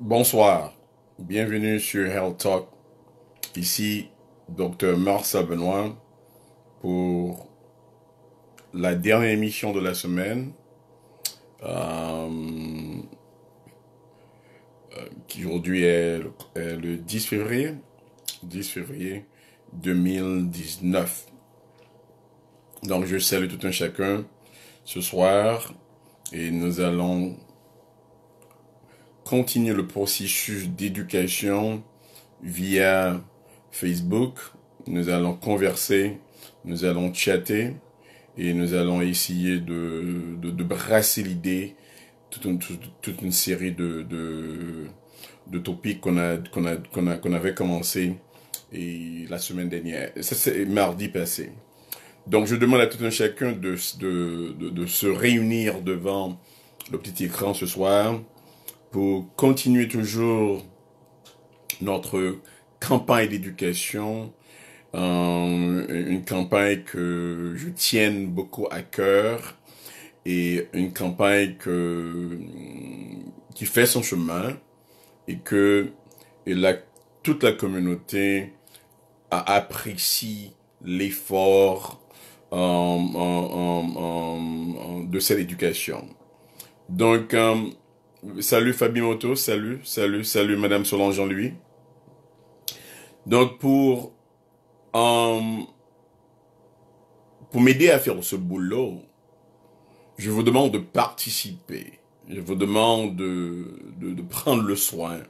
Bonsoir, bienvenue sur Health Talk. Ici, Dr Marcel Benoît pour la dernière émission de la semaine euh, qui aujourd'hui le 10 février, 10 février 2019. Donc je salue tout un chacun ce soir et nous allons continuer le processus d'éducation via Facebook. Nous allons converser, nous allons chatter et nous allons essayer de, de, brasser l'idée, toute une, toute, une série de, de, de topics qu'on qu'on avait commencé et la semaine dernière. Ça, c'est mardi passé. Donc, je demande à tout un chacun de, de, de, de se réunir devant le petit écran ce soir pour continuer toujours notre campagne d'éducation, euh, une campagne que je tienne beaucoup à cœur et une campagne que, qui fait son chemin et que et la, toute la communauté a apprécie l'effort euh, euh, de cette éducation. Donc, Salut Fabi Moto, salut, salut, salut Madame Solange Jean Louis. Donc pour euh, pour m'aider à faire ce boulot, je vous demande de participer. Je vous demande de, de, prendre le soin,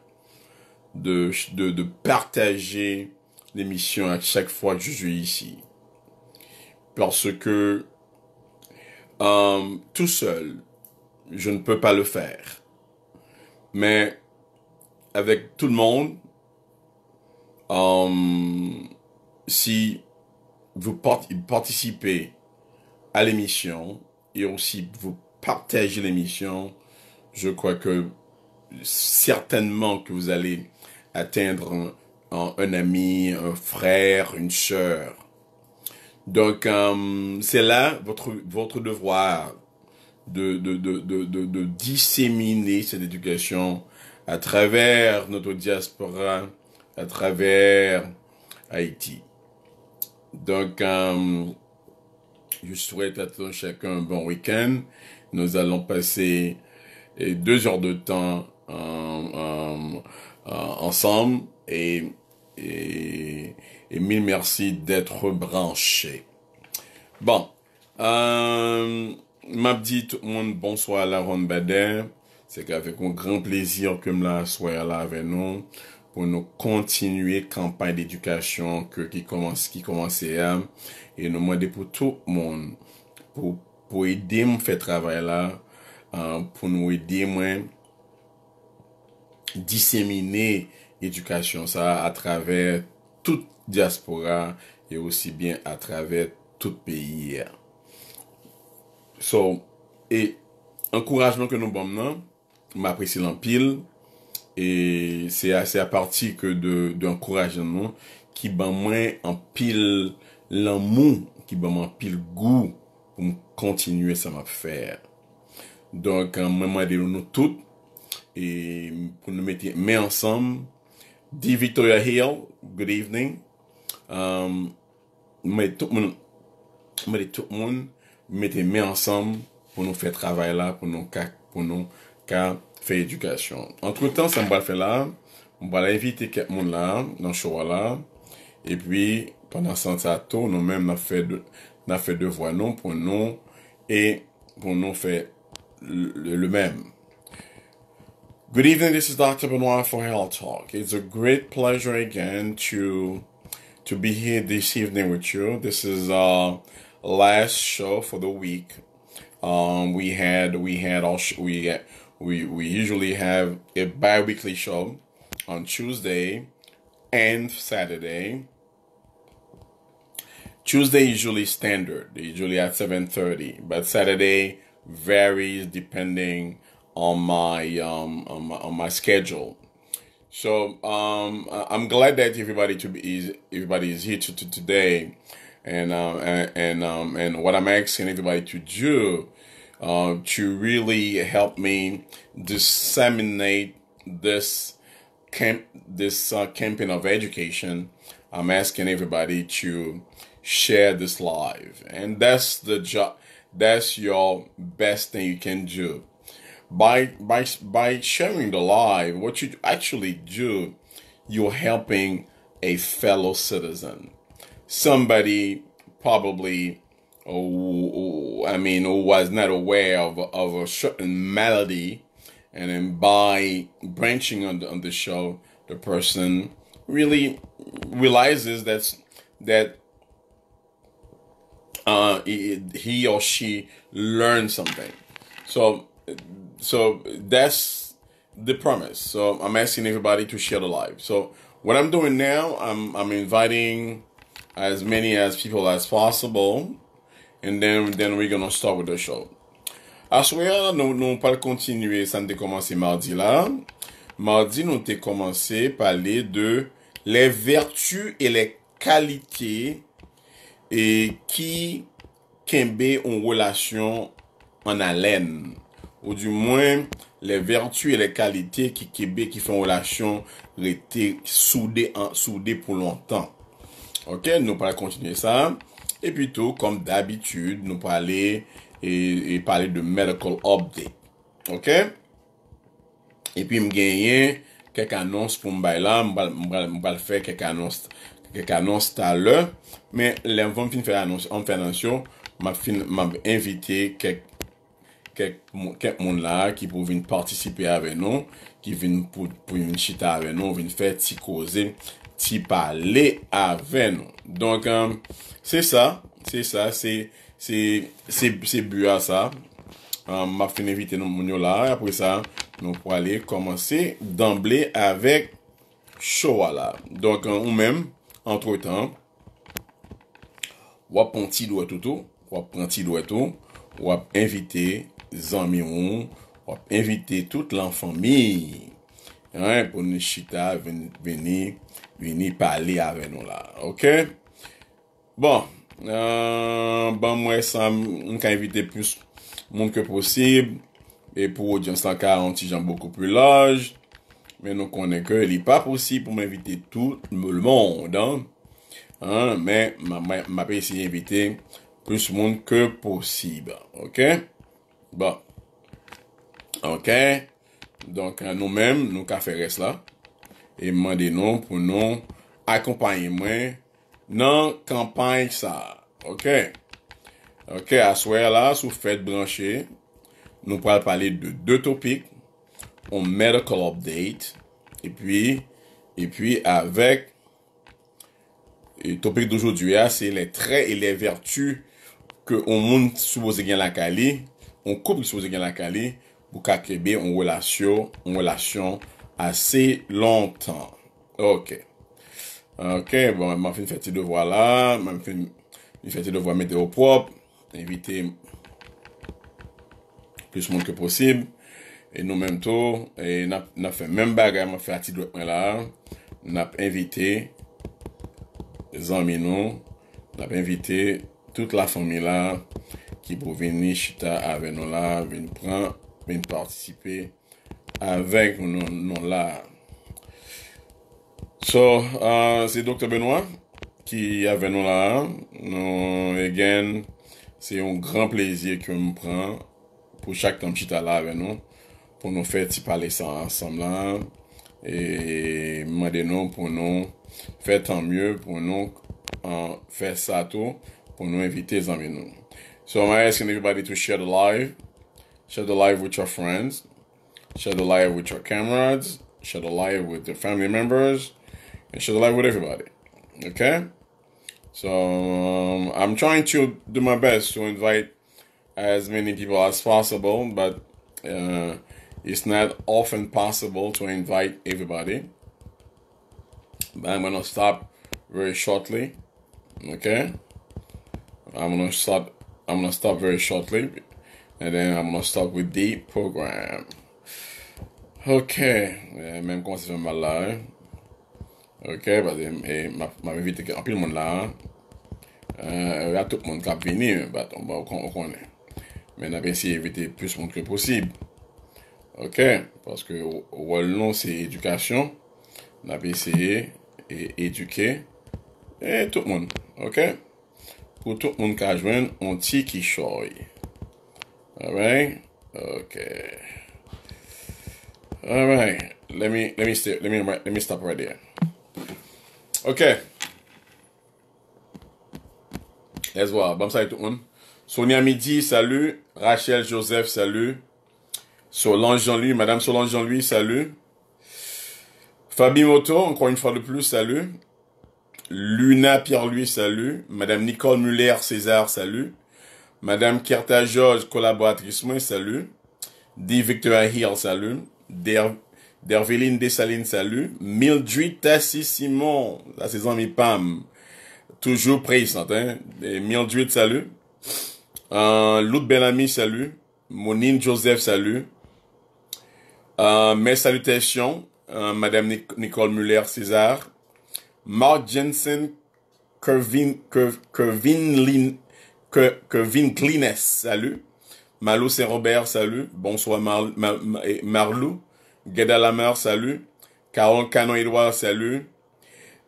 de, de, de partager l'émission à chaque fois que je suis ici. Parce que euh, tout seul, je ne peux pas le faire. Mais avec tout le monde, euh, si vous participez à l'émission et aussi vous partagez l'émission, je crois que certainement que vous allez atteindre un, ami, un frère, une sœur. Donc, euh, c'est là votre, votre devoir de, de, de, de, de disséminer cette éducation à travers notre diaspora, à travers Haïti. Donc, euh, je souhaite à tous chacun un bon week-end. Nous allons passer euh, deux heures de temps euh, ensemble et, et, mille merci d'être branchés. Bon. Euh, Mabdi tout moun, bonsoy la ron badè. Seke avèk moun gran plezir kèm la soy la avè nou. Pou nou kontinuyè kampanj d'edukasyon kè ki komanse yè. E nou mwède pou tout moun. Pou edè mwen fè travè la. Pou nou edè mwen disemine edukasyon sa a travè tout diaspora. E osi bè a travè tout peyi yè. So, e, ankourajman ke nou ban nan, m apresi lan pil, e, se a parti ke de ankourajman nan, ki ban mwen anpil lan moun, ki ban mwen anpil gou, pou m kontinye sa m apfer. Donk, mwen mwade loun nou tout, e, pou mwen mwete, mwen ansam, di Victoria Hill, good evening, um, mwen etouk moun, mwen etouk moun, Mette me ansam pou nou fe travay la pou nou ka fe edukasyon. Antre tan sa mba fe la, mba la evite ket moun la nan chowa la. E pi, panan san sa to, nou menm na fe devwa nou pou nou e pou nou fe le menm. Good evening, this is Dr. Benoit for Health Talk. It's a great pleasure again to be here this evening with you. This is our... Uh, last show for the week. Um, we had we had all sh- we we we usually have a bi-weekly show on Tuesday and Saturday. Tuesday usually standard, usually at 7:30, but Saturday varies depending on my um on my, on my schedule. So um I'm glad that everybody to be is everybody is here to, to today and um, and um, and what I'm asking everybody to do uh, to really help me disseminate this camp this uh, campaign of education. I'm asking everybody to share this live, and that's the job. That's your best thing you can do by by by sharing the live. What you actually do, you're helping a fellow citizen somebody probably oh, I mean, was not aware of, of a certain melody. And then by branching on the, on the show, the person really realizes that's, that uh, he or she learned something. So, so that's the premise. So I'm asking everybody to share the live. So what I'm doing now, I'm, I'm inviting As many as people as possible. And then we're going to start with the show. As we are, nou pal kontinue. San te komanse mardi la. Mardi nou te komanse pali de le vertu e le kalite e ki kembe yon relasyon an alen. Ou du mwen, le vertu e le kalite ki kembe yon relasyon rete soude pou lontan. Ok, nou pala kontinye sa. E pwito, kom d'abitude, nou pala e, e pale de medical update. Ok? E pi m genye, kek anons pou m bay la. M bal fey kek anons tala. Men, lemvan fin fè anons. An fè anons yo, m ap fin m ap evite kek moun la ki pou vin partisipe ave nou. Ki vin pou vin chita ave nou, vin fè tikoze. Ti pale ave nou. Donk an, um, se sa, se sa, se, se, se bu a sa. An, um, ma fin evite nou moun yo la. Apre sa, nou pou ale komanse damble ave chowa la. Donk an, um, ou men, antre tan, wap an ti dwa toutou, wap an ti dwa toutou, wap evite zanmi ou, wap evite tout l'anfami. Yon, pou ni chita veni koum. Vini pali ave nou la, ok? Bon, bon mwen sa, mwen ka evite plus moun ke posib, e pou audience la ka, an ti jan beaucoup plus laj, men nou konen ke li pa posib, mwen evite tout moun, an, mwen apensi evite plus moun ke posib, ok? Bon, ok, ok, donc an euh, nou men, nou ka fe res la, E mande nou pou nou akompanye mwen nan kampanye sa. Ok. Ok, aswe la, sou fèd blanche. Nou pral pale de 2 topik. On mer a kolop date. E pwi, e pwi avek. E topik d'oujoudu ya, se le tre e le vertu ke on moun soubozè gen lakali. On koupe soubozè gen lakali pou kakebe yon relasyon, yon relasyon. Asi lontan. Ok. Ok, bon, mwen fèm fèm ti devwa la. Mwen fèm ti devwa mète ou prop. Invite plus moun ke posib. E nou mèm tou. E nap fèm mèm bagay mwen fèm ti devwa la. Nap invite zanmè nou. Nap invite tout la fèm mi la ki pou veni chita ave nou la. Veni pran, veni partisipe. avèk nou la. So, se Dr. Benoit ki avè nou la, nou, again, se yon gran pleziye ki yon mpren pou chak tam chita la avè nou, pou nou fè ti pale san asamblan, e madè nou pou nou fè tan mye pou nou fè sa tou, pou nou evite zan vè nou. So, I ask everybody to share the live, share the live with your friends, Share the live with your comrades. Share the live with your family members. And share the live with everybody. Okay? So um, I'm trying to do my best to invite as many people as possible, but uh, it's not often possible to invite everybody. But I'm gonna stop very shortly. Okay, I'm gonna stop. I'm gonna stop very shortly, and then I'm gonna stop with the program. Ok, eh, menm kon se fèm mal la, eh. Ok, bade, me, eh, me vevite ki rampil mon la, eh. Eh, rea tout mon kap vini, eh, bat, on ba okon, okon, eh. Men apè si evite plus moun ki posib. Ok, paske ou wèl non se edukasyon, nan apè si e, e, eduke, eh, tout mon, ok. Pou tout mon kap jwen, an ti ki choy. Ok, ok. All right. Let me let me stay, let me let me stop right there. Okay. Let's voir. Bon tout le monde. Sonia Midi, salut. Rachel Joseph, salut. Solange Jean-Louis, Madame Solange Jean-Louis, salut. Fabi Moto, encore une fois de plus, salut. Luna Pierre-Louis, salut. Madame Nicole Muller, César, salut. Madame Kerta George, collaboratrice, salut. D. Victor Hill, salut. Der, Derveline Dessaline Salut, Mildred Tassi Simon, la saison mi Pam, toujours présente, hein, Mildred Salut, euh, Lout Bellamy Salut, Monine Joseph Salut, euh, mes salutations, euh, Madame Nicole Muller-César, Mark Jensen, Kevin, Kevin, Lin, Kevin Klines, salut, Malou c'est Robert, salut. Bonsoir eh, Marlou Marlou. salut. Carole Canon-Edouard, salut.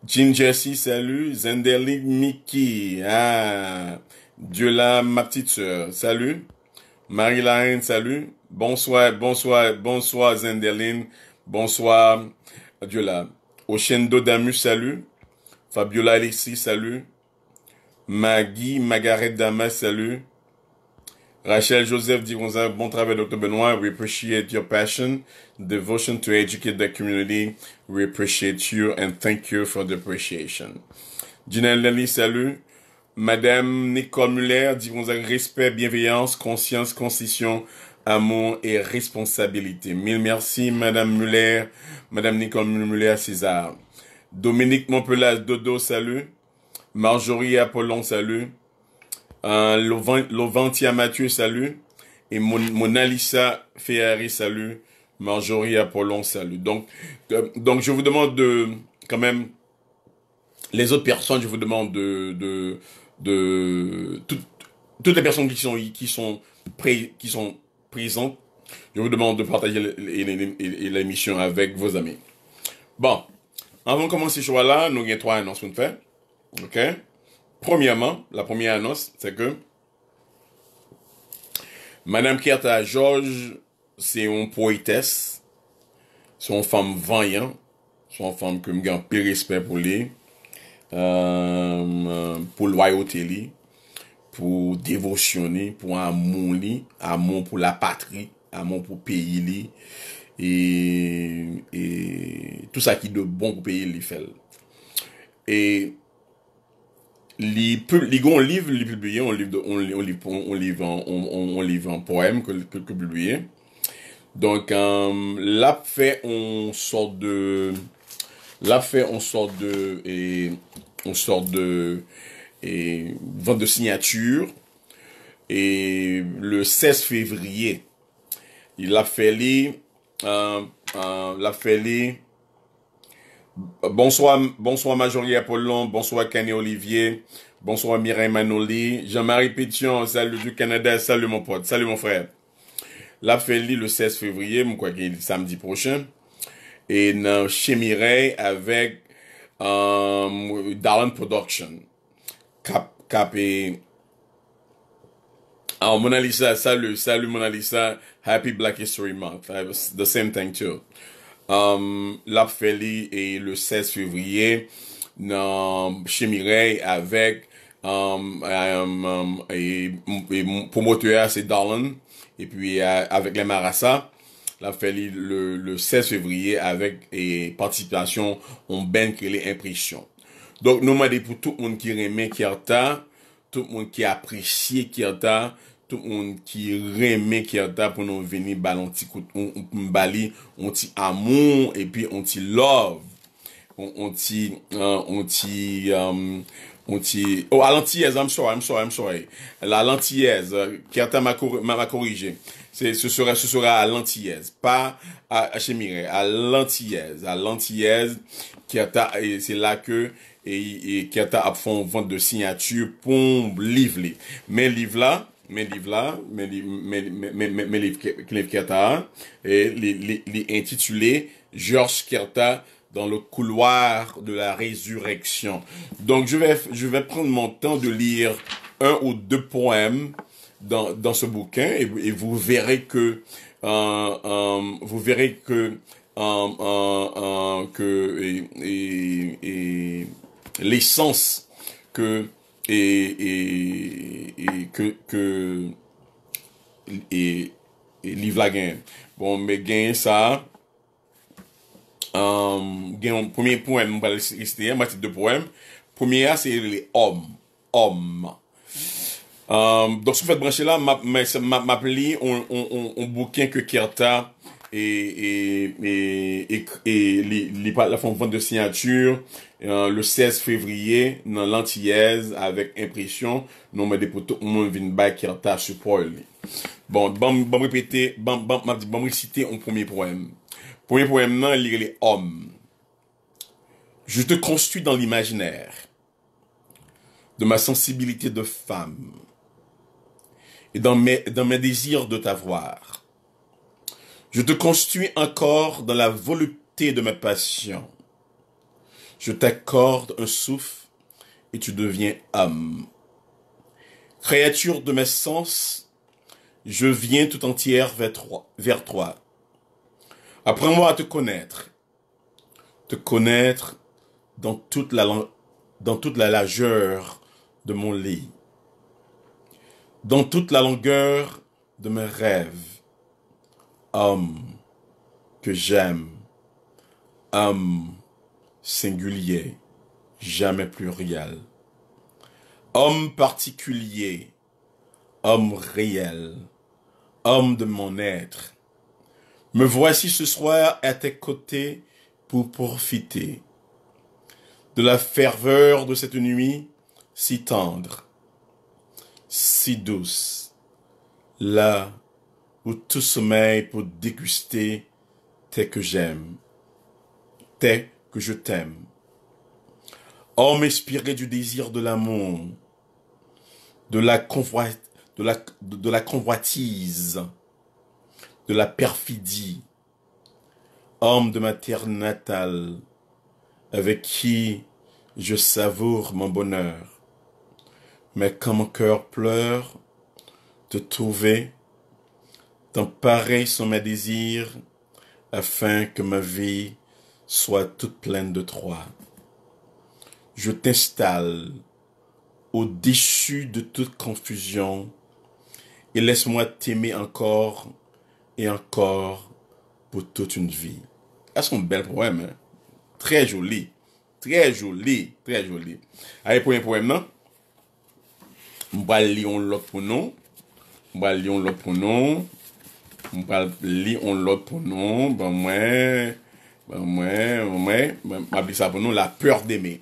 Jean-Jesse, salut. Zenderling Mickey. Hein. Ah. Diola, ma petite sœur, salut. Marie salut. Bonsoir, bonsoir, bonsoir Zenderline. Bonsoir Diola. Oshendo Damus, salut. Fabiola Alexis, salut. Maggie Margaret Damas, salut. Rachel Joseph dit bon travail, Dr. Benoit. We appreciate your passion, devotion to educate the community. We appreciate you and thank you for the appreciation. Janelle Lenny, salut. Madame Nicole Muller dit respect, bienveillance, conscience, concision, amour et responsabilité. Mille merci, Madame Muller, Madame Nicole Muller, César. Dominique Montpellas, Dodo, salut. Marjorie Apollon, salut. Euh, Loventia Mathieu, salut. Et Mon Monalisa Ferrari, salut. Marjorie Apollon, salut. Donc, euh, donc je vous demande de, quand même, les autres personnes, je vous demande de, de, toutes les personnes qui sont, qui sont, qui sont présentes, je vous demande de partager l'émission avec vos amis. Bon, avant de commencer ce choix-là, nous avons trois annonces de fait. OK? Premiyaman, la premiye anons, se ke Madame Kerta George se yon poetes se yon fam vanyan se yon fam kem gen perispe pou li pou loyote li pou devosyon li pou amon li, amon pou la patri amon pou peyi li e tout sa ki de bon pou peyi li fel e Les gon liv les livre, on livre on, on liv, on, liv, on, on, on liv an poem la on sort de, la on sort de, et, on sort de, et, vente de signature, et le 16 février, il a fait les, euh, euh l'a fait les, Bonsoir, bonsoir Majorie Apollon, bonsoir Kenny Olivier, bonsoir Mireille Manoli, Jean-Marie Pétion, salut du Canada, salut mon pote, salut mon frère. La fête le 16 février, mon quoi qu'il samedi prochain, et chez Mireille avec euh, Darren Production. Cap, Alors, ah, Mona Lisa, salut, salut Mona Lisa, Happy Black History Month, the same thing too. La fèli e le 16 fevriye nan Che Mireille avèk e promoteur a se Dallon e pi euh, avèk la Marasa la fèli le 16 fevriye avèk e participasyon on ben krele impresyon. Donk nouman de pou tout moun ki remè Kierta tout moun ki apresye Kierta tout moun ki reme Kierta pou nou veni bal on ti kout, on, on bali, on ti amon, epi on ti love, on, on ti, uh, on ti, euh, um, on ti, oh, a lantiyez, I'm sorry, I'm sorry, I'm sorry, la lantiyez, Kierta euh, m'a korije, se sera, se sera à lantiyez, pa a chemire, a ta et c'est là se la ke, e ta ap fon vant de signature pou liv li, men mes mes, la, mes livres Kerta, les intitulé Georges Kerta dans le couloir de la résurrection. Donc je vais, je vais prendre mon temps de lire un ou deux poèmes dans, dans ce bouquin et, vous verrez que vous verrez que euh, euh que euh, euh, et, et l'essence que E, e, e, e liv la gen. Bon, me gen sa. Gen, poumye poen. Mwen pala isti. Mwen pala isti de poum. Poumye a, se li om. Om. Um, Don sou fèd branchè la, m ap li on bouken ke kerta. et, et, et, li, pas la font de signature euh, le 16 février l'antillaise l'antillaise impression impresyon nou mè depoto mon vin bay en anta supor li. Bon, bam bam m'a dit bon réciter un premier poème. Premier poème non lire les hommes. Je te construis dans l'imaginaire de ma sensibilité de femme et dans mes, dans mes désirs de t'avoir. Je te construis encore dans la volupté de mes passions. Je t'accorde un souffle et tu deviens âme. Créature de mes sens, je viens tout entière vers toi. Apprends-moi à te connaître. Te connaître dans toute la, dans toute la largeur de mon lit. Dans toute la longueur de mes rêves homme que j'aime, homme singulier, jamais pluriel, homme particulier, homme réel, homme de mon être. Me voici ce soir à tes côtés pour profiter de la ferveur de cette nuit si tendre, si douce, là tout sommeil pour déguster tes que j'aime, tes que je t'aime. Homme inspiré du désir de l'amour, de la, de, la, de la convoitise, de la perfidie, homme de ma terre natale, avec qui je savoure mon bonheur. Mais quand mon cœur pleure, de trouver Tant pareils sont mes désirs, afin que ma vie soit toute pleine de toi. Je t'installe au-dessus de toute confusion et laisse-moi t'aimer encore et encore pour toute une vie. C'est un bel poème très joli très joli très joli. Allez, premier poème, non? le l'autre pronom. On pronom. On li on lot pou nou, ben mwen, ben mwen, ouais. mwen, mwen pour nous la peur d'aimer.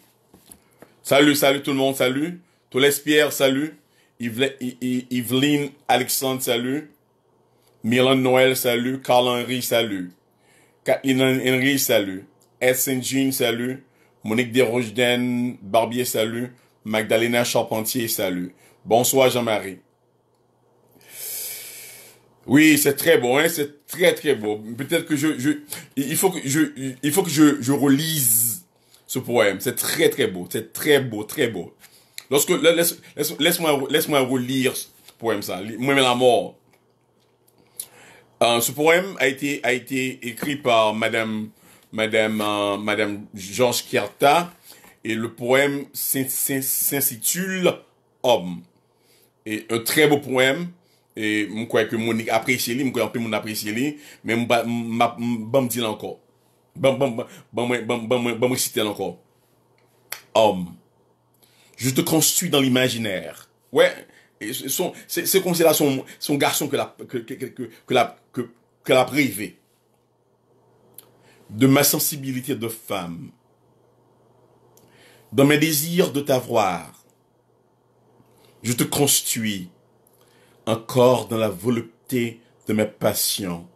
Salut, salut tout le monde, salut. Toles Pierre, salut. Yveline Alexandre, salut. Milan Noël, salut. Carl Henry, salut. Kathleen Henry, salut. st Jean, salut. Monique Desrochden, Barbier, salut. Magdalena Charpentier, salut. Bonsoir Jean-Marie. Oui, c'est très beau, hein, c'est très très beau. Peut-être que je, je, il faut que je, il faut que je, je relise ce poème. C'est très très beau, c'est très beau, très beau. Lorsque, laisse, laisse-moi, laisse-moi relire ce poème ça, moi-même la mort. Euh, ce poème a été, a été écrit par madame, madame, euh, madame Georges Kierta et le poème s'intitule Homme. Et un très beau poème et je crois que Monique apprécie lui, je crois que mon apprécie lui, mais je me dire encore. Je me citer encore. Homme, je te construis dans l'imaginaire. Ouais, son, c'est comme là son, son garçon que la, que, que, que, que la, que, que la privé. De ma sensibilité de femme, dans mes désirs de t'avoir, je te construis encore dans la volupté de mes passions.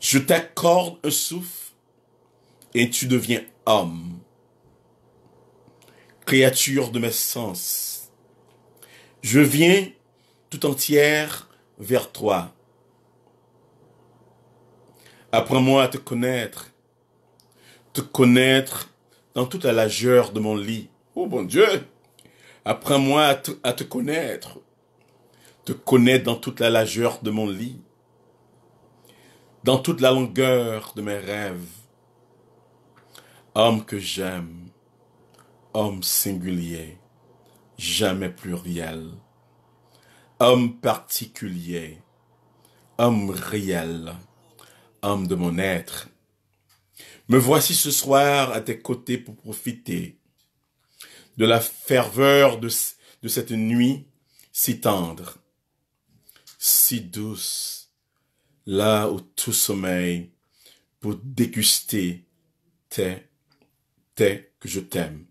Je t'accorde un souffle et tu deviens homme, créature de mes sens. Je viens tout entière vers toi. Apprends-moi à te connaître, te connaître dans toute la largeur de mon lit. Oh bon Dieu, apprends-moi à te connaître te connais dans toute la largeur de mon lit, dans toute la longueur de mes rêves. Homme que j'aime, homme singulier, jamais pluriel, homme particulier, homme réel, homme de mon être. Me voici ce soir à tes côtés pour profiter de la ferveur de cette nuit si tendre si douce, là où tout sommeil, pour déguster tes, tes que je t'aime.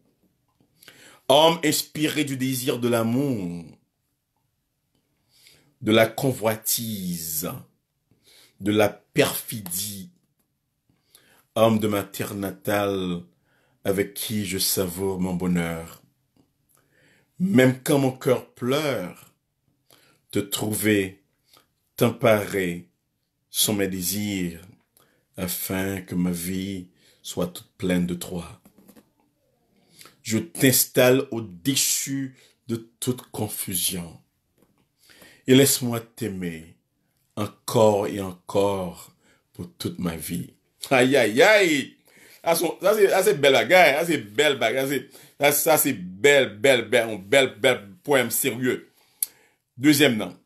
Homme inspiré du désir de l'amour, de la convoitise, de la perfidie, homme de ma terre natale, avec qui je savoure mon bonheur. Même quand mon cœur pleure, te trouver t'emparer sont mes désirs, afin que ma vie soit toute pleine de toi. Je t'installe au-dessus de toute confusion. Et laisse-moi t'aimer encore et encore pour toute ma vie. Aïe, aïe, aïe! Ça, c'est belle bagarre, Ça, c'est belle Ça, Ça, c'est belle, belle, belle, un bel, bel poème sérieux. Deuxième nom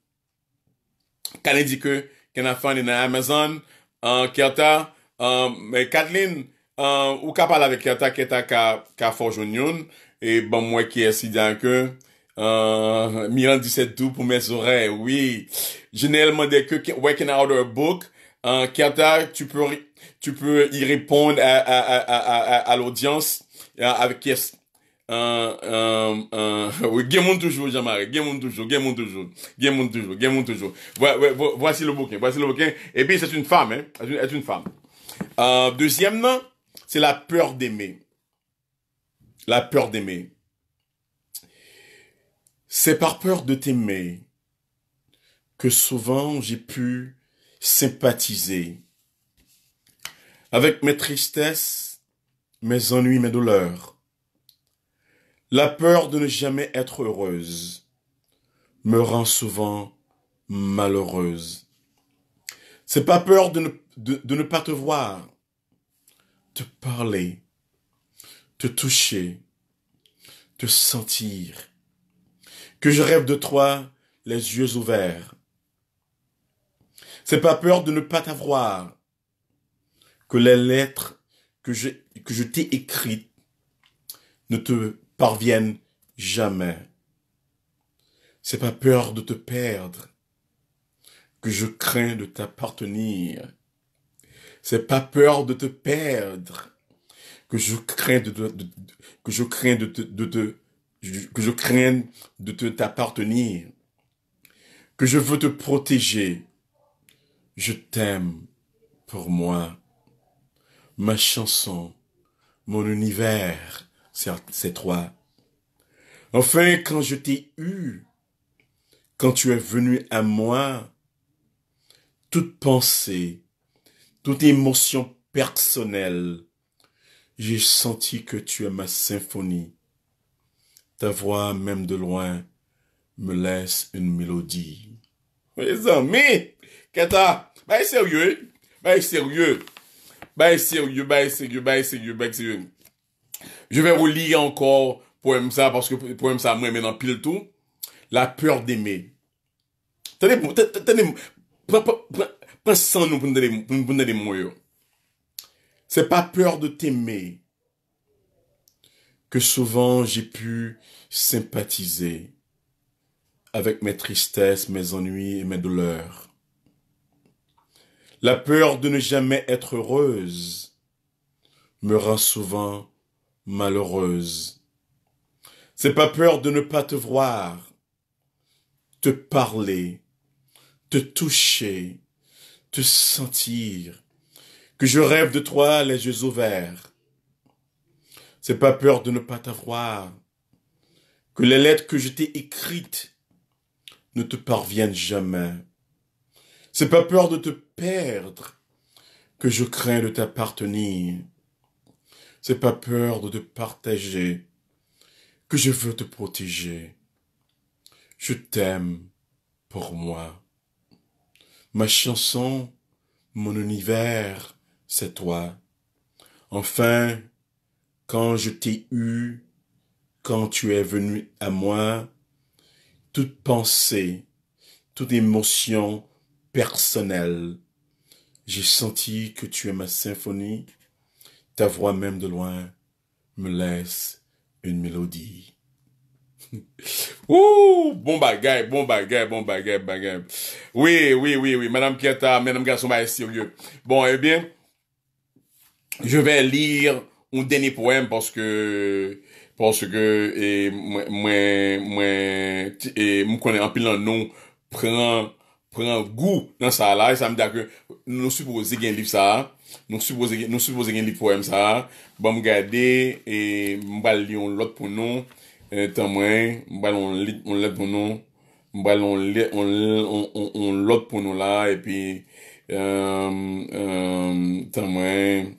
qu'elle dit que qu'elle a fait dans Amazon, euh, Kyoto, euh, mais Kathleen, euh, ou qu'elle parle avec Kyoto, qui est à Kafourjounion, et bon, moi qui est si bien que, euh, Milan 17 doux pour mes oreilles, oui. Généralement, dès que, ouais, qu'on a order book, euh, Kyoto, tu peux, tu peux y répondre à, à, à, à, à, l'audience, euh, avec qui est, Game euh, euh, euh oui, toujours, toujours toujou, Jamare, toujours toujours. toujours, toujours, toujours toujours, voici le bouquin, voici le bouquin. Et eh puis, c'est une femme, hein, c'est une femme. Euh, deuxième, c'est la peur d'aimer. La peur d'aimer. C'est par peur de t'aimer que souvent j'ai pu sympathiser avec mes tristesses, mes ennuis, mes douleurs la peur de ne jamais être heureuse me rend souvent malheureuse. C'est pas peur de ne, pas te voir, te parler, te toucher, te sentir. Que je rêve de toi les yeux ouverts. C'est pas peur de ne pas t'avoir. Que les lettres que que je t'ai écrites ne te jamais. C'est pas peur de te perdre que je crains de t'appartenir. C'est pas peur de te perdre que je crains de, que je crains de te, de que je crains de te t'appartenir. Que je veux te protéger. Je t'aime pour moi. Ma chanson, mon univers c'est toi. Enfin, quand je t'ai eu, quand tu es venu à moi, toute pensée, toute émotion personnelle, j'ai senti que tu es ma symphonie. Ta voix, même de loin, me laisse une mélodie. Mes amis, Kata, bah, sérieux, bah, sérieux, bah, sérieux, bah, sérieux, bah, sérieux, sérieux. Je vais vous lire encore poème ça, parce que poème ça, moi, maintenant, pile tout. La peur d'aimer. Tenez, prends sans nous pour nous C'est pas peur de t'aimer que souvent j'ai pu sympathiser avec mes tristesses, mes ennuis et mes douleurs. La peur de ne jamais être heureuse me rend souvent malheureuse. C'est pas peur de ne pas te voir, te parler, te toucher, te sentir, que je rêve de toi les yeux ouverts. C'est pas peur de ne pas t'avoir, que les lettres que je t'ai écrites ne te parviennent jamais. C'est pas peur de te perdre, que je crains de t'appartenir. C'est pas peur de te partager que je veux te protéger. Je t'aime pour moi. Ma chanson, mon univers, c'est toi. Enfin, quand je t'ai eu, quand tu es venu à moi, toute pensée, toute émotion personnelle, j'ai senti que tu es ma symphonie ta voix même de loin me laisse une mélodie. Ouh, bon bagay, bon bagay, bon bagay, bagay. Oui, oui, oui, oui. Madame Kieta, Madame est sérieux. Bon, eh bien, je vais lire un dernier poème parce que parce que et moi moi et me connais un pile un nom prend prend goût dans ça là et ça me dit que nous supposons un livre ça hein. Nou sou pou zegen li poèm sa, ba mou gade, e mbal li yon lot pou nou, e tan mwen, mbal yon lit pou nou, mbal yon lot pou nou la, e pi, e tan mwen,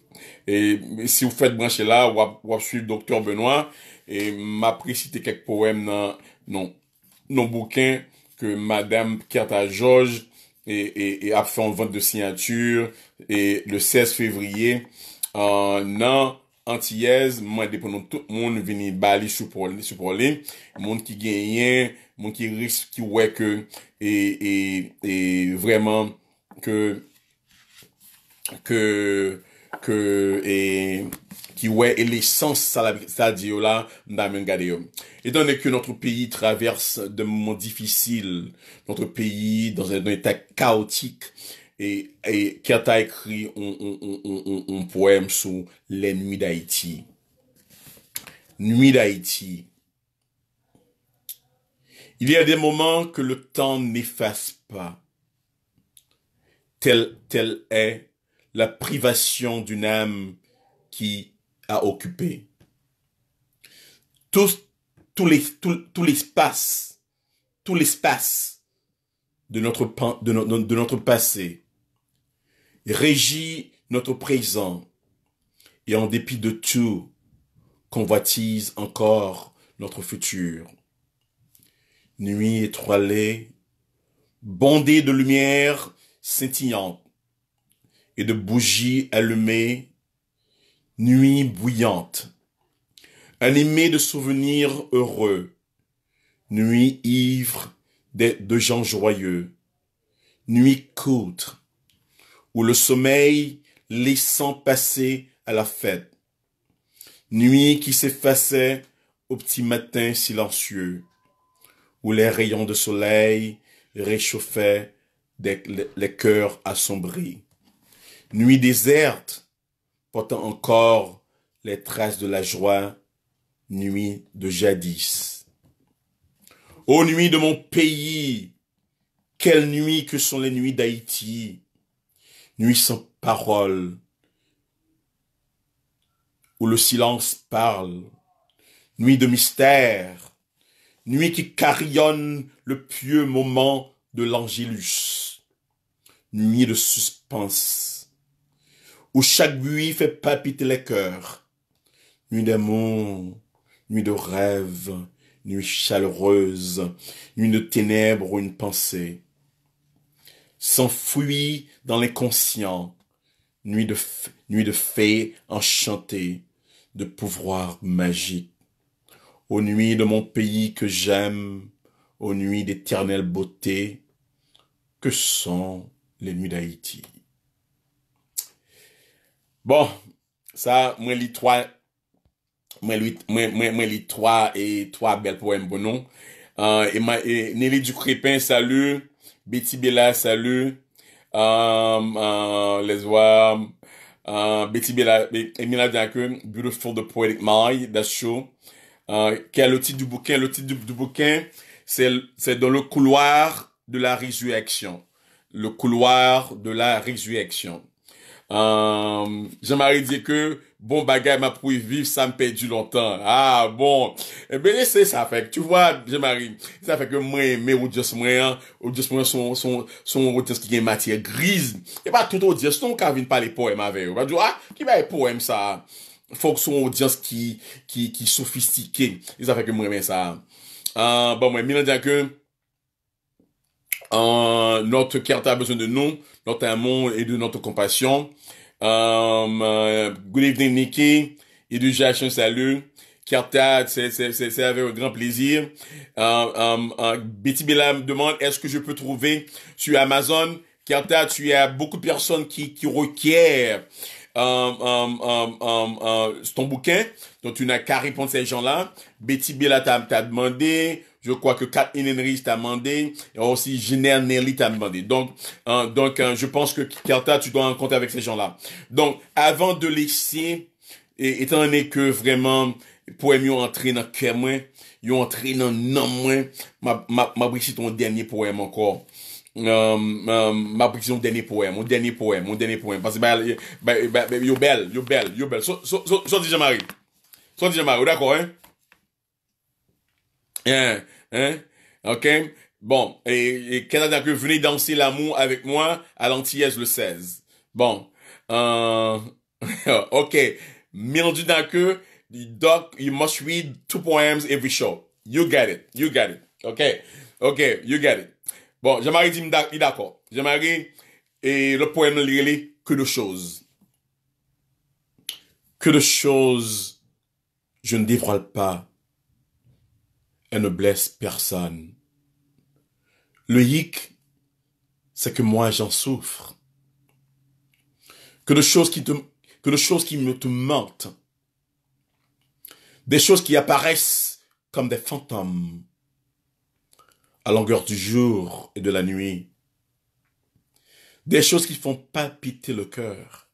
e si ou fèd branche la, wap suiv Dr. Benoit, e m apresite kek poèm nan nou bouken ke Madame Kierta George, E ap fè an vant de sinyatur E le 16 fevriye Nan an tiyèz Mwen depon nou tout moun vini bali sou prole Moun ki genyen Moun ki risk ki wè ke E vreman Ki wè e lesans sa diyo la Ndamen gade yo Et donné que notre pays traverse des moments difficiles, notre pays dans un, état chaotique, et, et a écrit un, poème sur les nuits d'Haïti. Nuit d'Haïti. Il y a des moments que le temps n'efface pas. Telle, telle est la privation d'une âme qui a occupé. Tous tout, l'espace, tout l'espace de notre, notre passé, régit notre présent, et en dépit de tout, convoitise encore notre futur. Nuit étoilée, bondée de lumière scintillante et de bougies allumées, nuit bouillante, animé de souvenirs heureux, nuit ivre de, gens joyeux, nuit courte, où le sommeil laissant passer à la fête, nuit qui s'effaçait au petit matin silencieux, où les rayons de soleil réchauffaient les cœurs assombris, nuit déserte portant encore les traces de la joie nuit de jadis. Ô nuit de mon pays, quelle nuit que sont les nuits d'Haïti, nuit sans parole, où le silence parle, nuit de mystère, nuit qui carillonne le pieux moment de l'angélus, nuit de suspense, où chaque buis fait palpiter les cœurs, nuit d'amour, nuit de rêve, nuit chaleureuse, nuit de ténèbres, ou une pensée. S'enfuit dans l'inconscient, nuit de, nuit de fées enchantées, de pouvoirs magiques. Aux nuits de mon pays que j'aime, aux nuits d'éternelle beauté, que sont les nuits d'Haïti. Bon, ça, moi, les mwen li, li 3 et 3 bel poèmes bon Uh, et, ma, et Nelly Ducrépin, salut. Betty Bella, salut. Um, euh, uh, les voir. Uh, Betty Bella, Emila Diakun, Beautiful the Poetic Mind, that's show. Euh, quel est le titre du bouquin? Le titre du, bouquin, c'est c'est dans le couloir de la résurrection. Le couloir de la résurrection. Um, Jean-Marie que bon bagage m'a pu vivre ça me perdu longtemps ah bon et eh ben c'est ça fait tu vois je marie ça fait que moi mes audiences, moi hein sont sont son son qui est matière grise et pas tout audience sont qui pas parler poèmes avec on va dire ah qui va poème ça faut que son audience qui qui qui sophistiqué ça fait que moi mais ça ah, bon moi mille dire que euh, notre carte a besoin de nous notre amour et de notre compassion Um, uh, good evening, Nikki. Education, salut. Kerta, c'est avec grand plaisir. Uh, um, uh, Betty Bella me demande, est-ce que je peux trouver sur Amazon? Carta, tu as beaucoup de personnes qui, qui requièrent um, um, ton bouquin. Donc, tu n'as qu'à répondre à ces gens-là. Betty Bella t'a demandé. Je crois que Kat Hillenry t'a demandé. Et aussi, Général Nelly t'a demandé. Donc, euh, donc euh, je pense que Karta, tu dois en compter avec ces gens-là. Donc, avant de laisser, et, étant donné que vraiment, poème ont entré dans le cœur moins, ont entré dans nom moins, ma, ma, ma ton dernier poème encore. Um, ma pris son dernier poème, mon dernier poème, mon dernier poème. Parce que, bah, bah, bah, bah yo belle, yo belle, yo belle. So, so, so, so, so, so, so, so, so, so, so, Hein, hein, ok? Bon, et, et Canada que venez danser l'amour avec moi à l'Antillaise le 16. Bon, euh, ok. Mildu Daku, Doc, you must read two poems every show. You get it, you get it. Ok, ok, you get it. Bon, j'aimerais dire, d'accord. J'aimerais, et le poème lire que de choses. Que de choses je ne dévoile pas elle ne blesse personne. Le hic, c'est que moi j'en souffre. Que de choses qui te, que choses qui me mentent. Des choses qui apparaissent comme des fantômes à longueur du jour et de la nuit. Des choses qui font palpiter le cœur.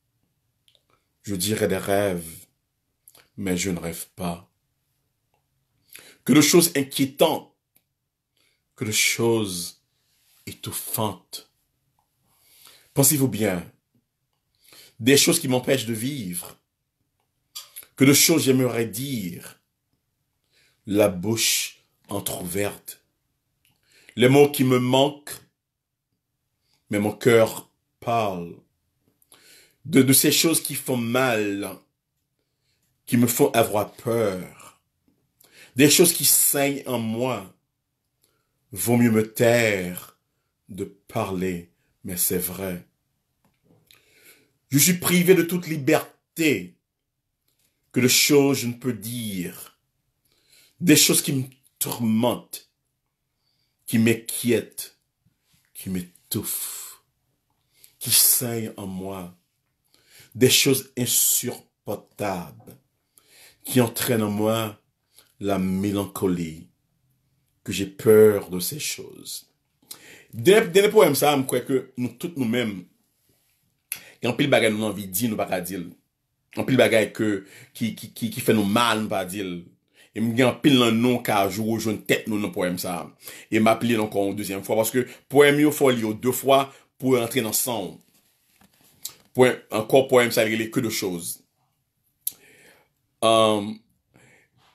Je dirais des rêves, mais je ne rêve pas que de choses inquiétantes, que de choses étouffantes. Pensez-vous bien, des choses qui m'empêchent de vivre, que de choses j'aimerais dire, la bouche entr'ouverte, les mots qui me manquent, mais mon cœur parle, de, de ces choses qui font mal, qui me font avoir peur, des choses qui saignent en moi, vaut mieux me taire de parler, mais c'est vrai. Je suis privé de toute liberté que de choses je ne peux dire, des choses qui me tourmentent, qui m'inquiètent, qui m'étouffent, qui saignent en moi, des choses insurportables qui entraînent en moi La melankoli Ke jè peur Do se chòz Dène poèm sa, mkwe ke nou tout nou men Gè anpil bagay Nou nanvidi nou baka dil Anpil bagay ke Ki fè nou mal nou baka dil Gè anpil nan nou kajou Ou joun tèt nou nan poèm sa E m apil lè ankon ou dèzièm fwa Pwèm yo fol yo, dè fwa pou rentrè nan san Pwè, ankon poèm sa Gè lè kè dò chòz Am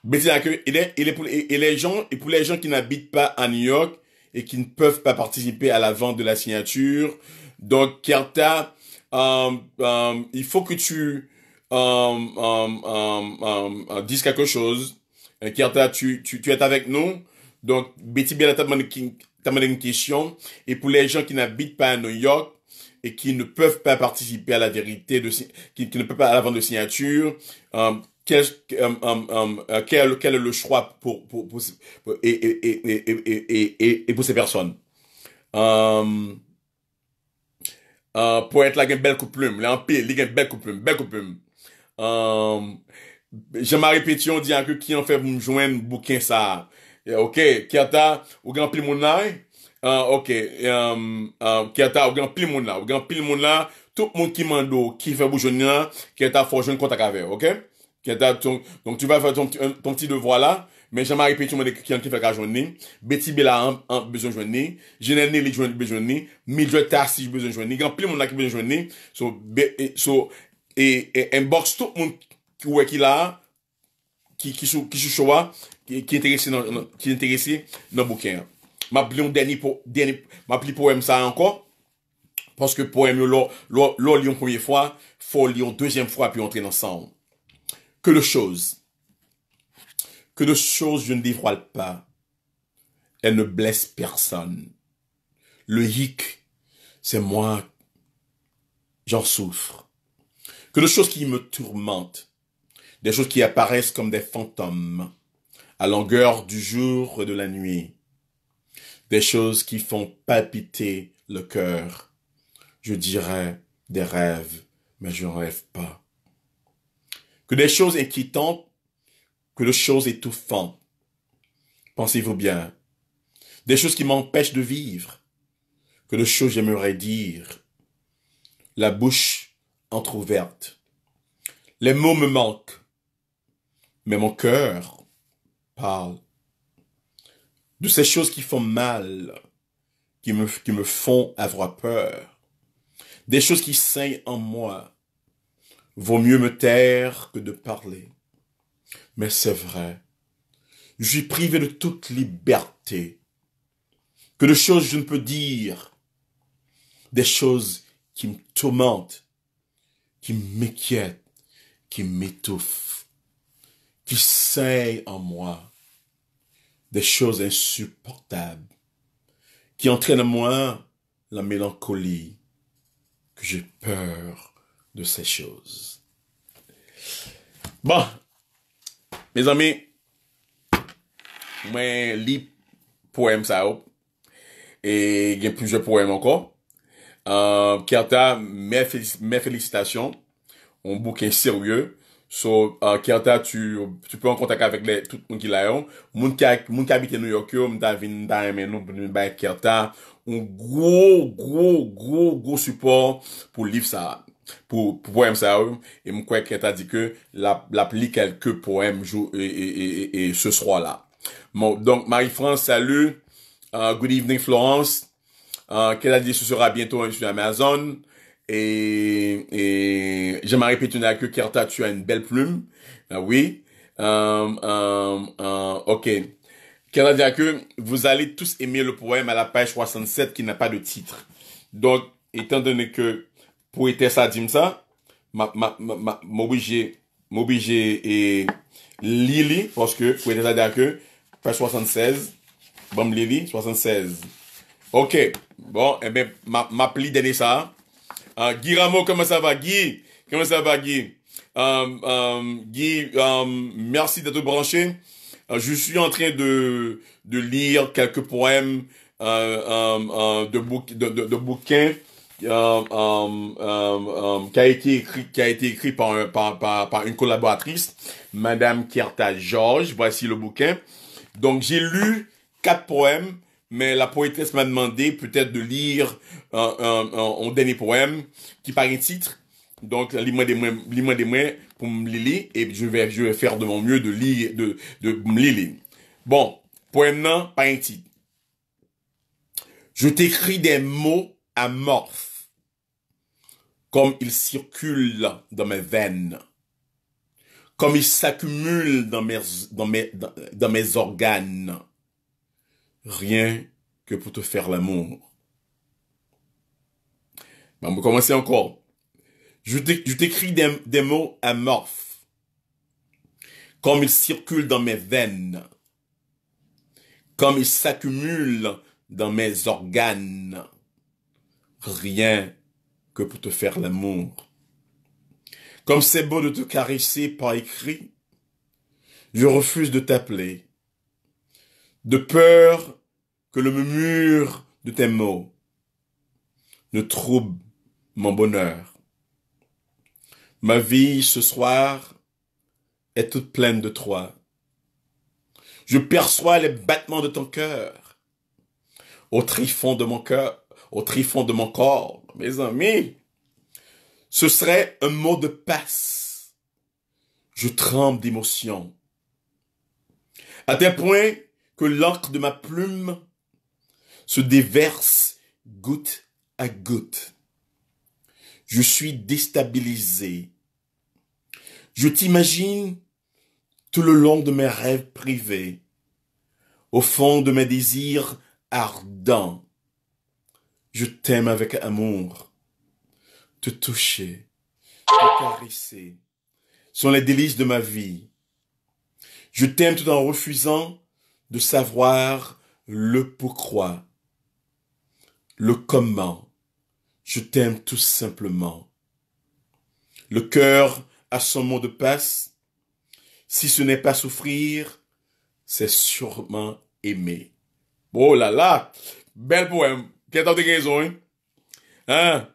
il est, il est pour, et, les gens et pour les gens qui n'habitent pas à New York et qui ne peuvent pas participer à la vente de la signature. Donc Kerta, euh, euh, il faut que tu euh, dises quelque chose. Kerta, tu, es avec nous. Donc Betty Bella t'a demandé une question. Et pour les gens qui n'habitent pas à New York et qui ne peuvent pas participer à la vérité de qui ne peuvent pas à la vente de signature, quel, euh, euh, euh, quel, quel est le choix pour, pour, pour et, et, et, et, et pour ces personnes. pour être là, il y a une belle coupe plume. Là, pile, il y a une belle coupe plume. Belle coupe plume. Jean-Marie on dit que qui en fait pour me joindre bouquin ça. Ok, qui Kiata, ou grand pile mon là. ok, qui Kiata, ou grand pile mon là. Ou grand pile mon là. Tout le monde qui mando, qui fait bouger là, Kiata, faut jouer contact avec, ok? Donc, tu vas faire ton, ton petit devoir là, mais j'aimerais répéter, moi, quelqu'un qui fait qu'à journée, Betty Bella a besoin de journée, Général Nelly a besoin de midi Mildred Tassi a besoin de journée, il y a plein de monde qui a besoin de journée, so, so, et, et, inbox tout le monde qui, ouais, qui là, qui, qui qui sous choix, qui, qui intéressé dans, qui intéressé dans le bouquin. Ma pli un dernier po, dernier, ma pli poème ça encore, parce que poème, l'on, l'on, l'on lit une première fois, faut lire une deuxième fois, puis entrer dans le que de choses, que de choses je ne dévoile pas. Elles ne blessent personne. Le hic, c'est moi, j'en souffre. Que de choses qui me tourmentent, des choses qui apparaissent comme des fantômes, à longueur du jour et de la nuit, des choses qui font palpiter le cœur. Je dirais des rêves, mais je ne rêve pas des choses inquiétantes, que des choses étouffantes. Pensez-vous bien. Des choses qui m'empêchent de vivre, que des choses j'aimerais dire. La bouche entr'ouverte. Les mots me manquent, mais mon cœur parle de ces choses qui font mal, qui me, qui me font avoir peur, des choses qui saignent en moi, Vaut mieux me taire que de parler. Mais c'est vrai, je suis privé de toute liberté. Que de choses je ne peux dire, des choses qui me tourmentent, qui m'inquiètent, qui m'étouffent, qui saillent en moi, des choses insupportables, qui entraînent en moi la mélancolie, que j'ai peur, De se chouz. Bon. Me zami. Mwen li poem sa yo. E gen pwize poem anko. Kerta, euh, men felicitasyon. On bou ken sirye. So, Kerta, euh, tu pou an kontak avèk tout moun ki layon. Moun kabite nou yokyo, mwen ta vin tan remen nou, mwen bay Kerta. On gro, gro, gro, gro support pou liv sa yo. Pour poème ça et quoi mkwe ket a dit que la joue et Et et sera là Bon, donc Marie-France, salut. Euh, good evening Florence. Euh, qu'elle a dit ce sera bientôt hein, sur Amazon. Et, et j'aimerais répéter que Kerta, tu as une belle plume. Ah oui. Euh, ok. Qu'elle a dit que vous allez tous aimer le poème à la page 67 qui n'a pas de titre. Donc, étant donné que pour être ça dit ça m'obligé m'obligé et lili parce que pour être ça dire que page 76 bon Lily 76 OK bon eh ben m'a pli donner ça ah, Guy Rameau comment ça va Guy comment ça va Guy um, um, Guy um, merci d'être branché ah, je suis en train de de lire quelques poèmes euh, euh, de, de, de bouquins euh, euh, euh, qui a été écrit, qui a été écrit par, par, par, une collaboratrice, Madame Kierta George. Voici le bouquin. Donc j'ai lu quatre poèmes, mais la poétesse m'a demandé peut-être de lire un, dernier poème qui paraît titre. Donc lis-moi des moyens des pour me lire et je vais, je vais faire de mon mieux de lire, de, de me lire. Bon, poème non, pas un titre. Je t'écris des mots amorphes comme il circule dans mes veines, comme il s'accumule dans mes, dans, mes, dans, mes organes, rien que pour te faire l'amour. On va commencer encore. Je t'écris des, mots amorphes, comme il circulent dans mes veines, comme il s'accumule dans mes organes. Rien que pour te faire l'amour. Comme c'est beau de te caresser par écrit, je refuse de t'appeler, de peur que le murmure de tes mots ne trouble mon bonheur. Ma vie ce soir est toute pleine de toi. Je perçois les battements de ton cœur au trifond de mon cœur au trifond de mon corps, mes amis, ce serait un mot de passe. Je tremble d'émotion. À tel point que l'encre de ma plume se déverse goutte à goutte. Je suis déstabilisé. Je t'imagine tout le long de mes rêves privés, au fond de mes désirs ardents. Je t'aime avec amour. Te toucher, te caresser sont les délices de ma vie. Je t'aime tout en refusant de savoir le pourquoi, le comment. Je t'aime tout simplement. Le cœur a son mot de passe. Si ce n'est pas souffrir, c'est sûrement aimer. Oh là là, bel poème est tem razão, hein? Hein?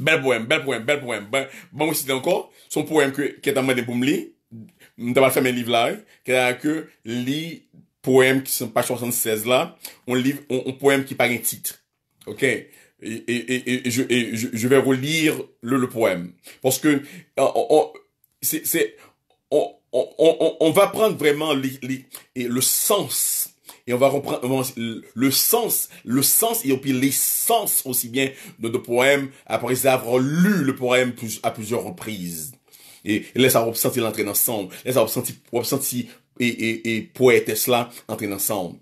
Bel poème, bel poème, bel poème. Ben, bon, aussi, encore, son poème que, qui est demandé pour me lire, On pas fait mes livres là, hein? qui est que, les poèmes qui sont pas 76 là, on livre, on, poème qui par un titre. Ok? Et, et, et, je, je, vais relire le, le poème. Parce que, on, on c'est, c'est, on, on, on, on va prendre vraiment le le et le sens et on va reprendre le sens, le sens et puis l'essence aussi bien de, de poème après avoir lu le poème plus, à plusieurs reprises. Et, laisse avoir senti l'entraîne ensemble. Laisse avoir senti, et, et, et poétesse là entraîne ensemble.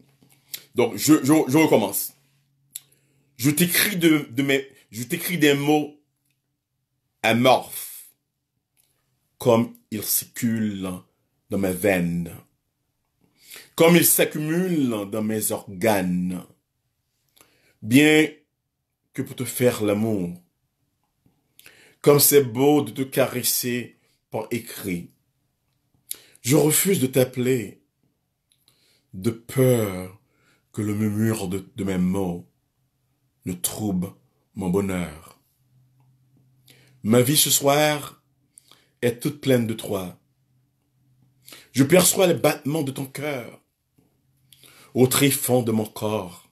Donc, je, je, recommence. Je t'écris de, de mes, je t'écris des mots amorphes comme ils circulent dans mes veines comme il s'accumule dans mes organes, bien que pour te faire l'amour. Comme c'est beau de te caresser par écrit. Je refuse de t'appeler de peur que le murmure de, de mes mots ne trouble mon bonheur. Ma vie ce soir est toute pleine de toi. Je perçois les battements de ton cœur au tréfonds de mon corps.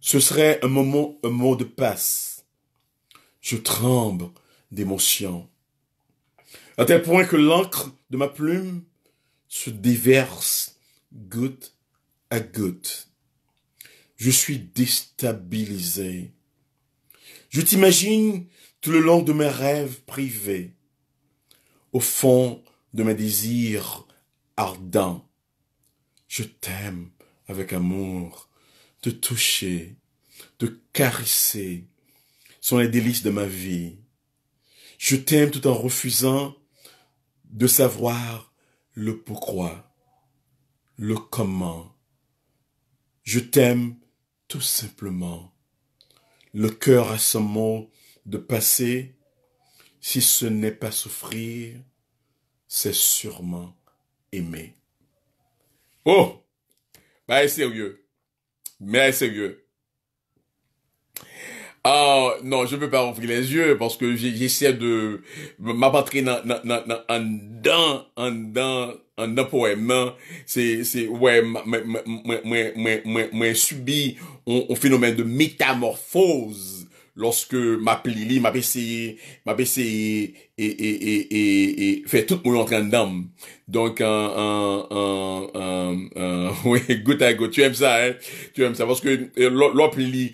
Ce serait un moment, un mot de passe. Je tremble d'émotion, à tel point que l'encre de ma plume se déverse goutte à goutte. Je suis déstabilisé. Je t'imagine tout le long de mes rêves privés, au fond de mes désirs ardents. Je t'aime avec amour, te toucher, te caresser sont les délices de ma vie. Je t'aime tout en refusant de savoir le pourquoi, le comment. Je t'aime tout simplement. Le cœur a son mot de passer. Si ce n'est pas souffrir, c'est sûrement aimer. Oh, bah, sérieux. Mais sérieux. Ah, non, je peux pas ouvrir les yeux parce que j'essaie de m'apatrer dans, dans, dans, en dedans, en dedans, un dedans poème, C'est, c'est, ouais, moi, moi, moi, moi, moi, subi un, un phénomène de métamorphose lorsque m'a li, m'a essayé, m'a essayé et, et, et, et, fait tout mon en train d'âme. Donc, un, un, un, un, oui, goutte à goutte. Tu aimes ça, hein? Tu aimes ça. Parce que euh, l'op lit,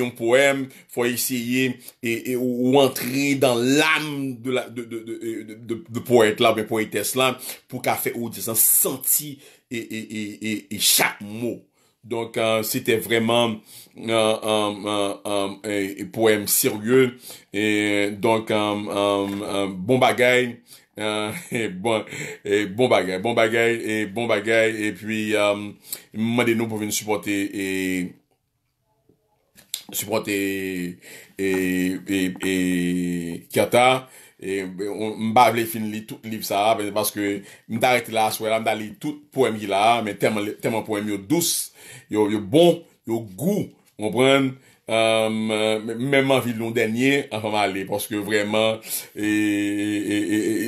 un poème, faut essayer et, ou, entrer dans l'âme de la, de, de, de, de, poète là, bien poétesse là, pour qu'à faire audience, sentir et, et, et, et chaque mot. Donc, euh, c'était vraiment euh, euh, euh, euh un poème sérieux. Et donc, bon bagaille. bon, bon bagaille, bon bagaille, et bon bagaille. Et puis, demandez-nous pour venir supporter et supporter et, et, et, et Qatar. M bavle fin li tout liv sa, m darit la swela, m dalit tout poem gila, m teman poem yo dous, yo bon, yo gou, euh, m pren, m menman vi loun denye, an fam ale, porske vreman,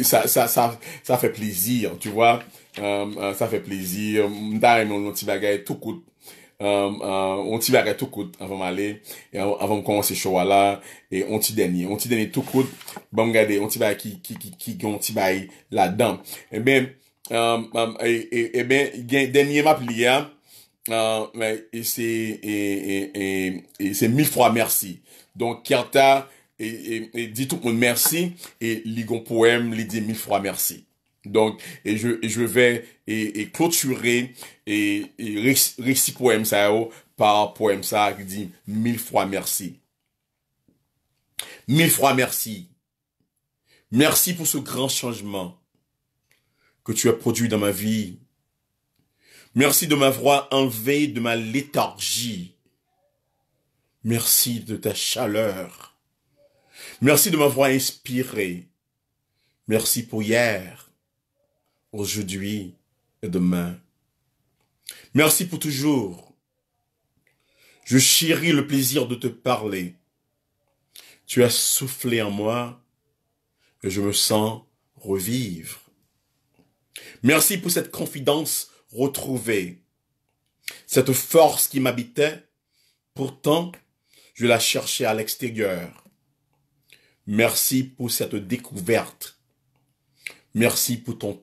sa fe plezir, tu va, sa euh, euh, fe plezir, m darem yon lonti bagay tou kout, um, uh, on ti bagay tou kout avan male, avan m konwen se chowa la, e on ti denye, on ti denye tout kout, ban m gade, on ti bagay ki, ki, ki, ki, on ti bagay la dan. E eh ben, um, e, e, e ben, gen denye map li ya, hein. uh, e se, e, e, e, e se mil fwa mersi. Don, Kerta, e, e, e, di tout moun mersi, e li gon poem, li di mil fwa mersi. Donc, et je, je vais et, et clôturer et, et récit poème ça oh, par poème ça qui dit mille fois merci. Mille fois merci. Merci pour ce grand changement que tu as produit dans ma vie. Merci de m'avoir enlevé de ma léthargie. Merci de ta chaleur. Merci de m'avoir inspiré. Merci pour hier aujourd'hui et demain. Merci pour toujours. Je chéris le plaisir de te parler. Tu as soufflé en moi et je me sens revivre. Merci pour cette confidence retrouvée, cette force qui m'habitait. Pourtant, je la cherchais à l'extérieur. Merci pour cette découverte. Merci pour ton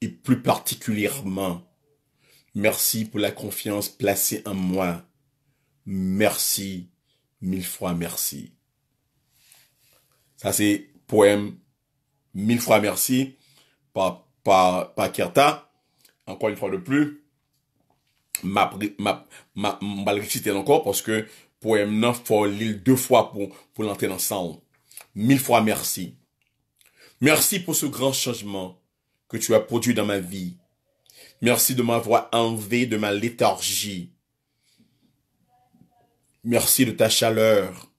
et plus particulièrement. Merci pour la confiance placée en moi. Merci, mille fois merci. Ça c'est poème Mille fois merci par, par, par Kerta. Encore une fois de plus, ma, ma, ma, encore parce que poème 9 faut lire deux fois pour, pour l'entrer dans Mille fois merci. Merci pour ce grand changement que tu as produit dans ma vie. Merci de m'avoir enlevé de ma léthargie. Merci de ta chaleur.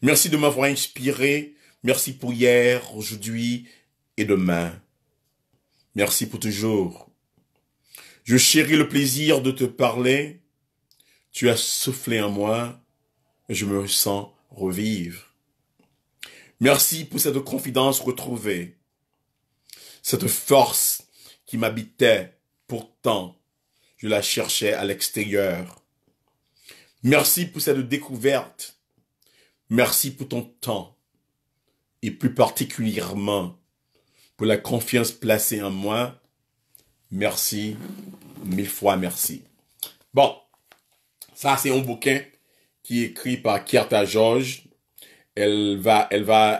Merci de m'avoir inspiré. Merci pour hier, aujourd'hui et demain. Merci pour toujours. Je chéris le plaisir de te parler. Tu as soufflé en moi et je me sens revivre. Merci pour cette confidence retrouvée, cette force qui m'habitait pourtant. Je la cherchais à l'extérieur. Merci pour cette découverte. Merci pour ton temps. Et plus particulièrement pour la confiance placée en moi. Merci, mille fois merci. Bon, ça c'est un bouquin qui est écrit par Kierta George El va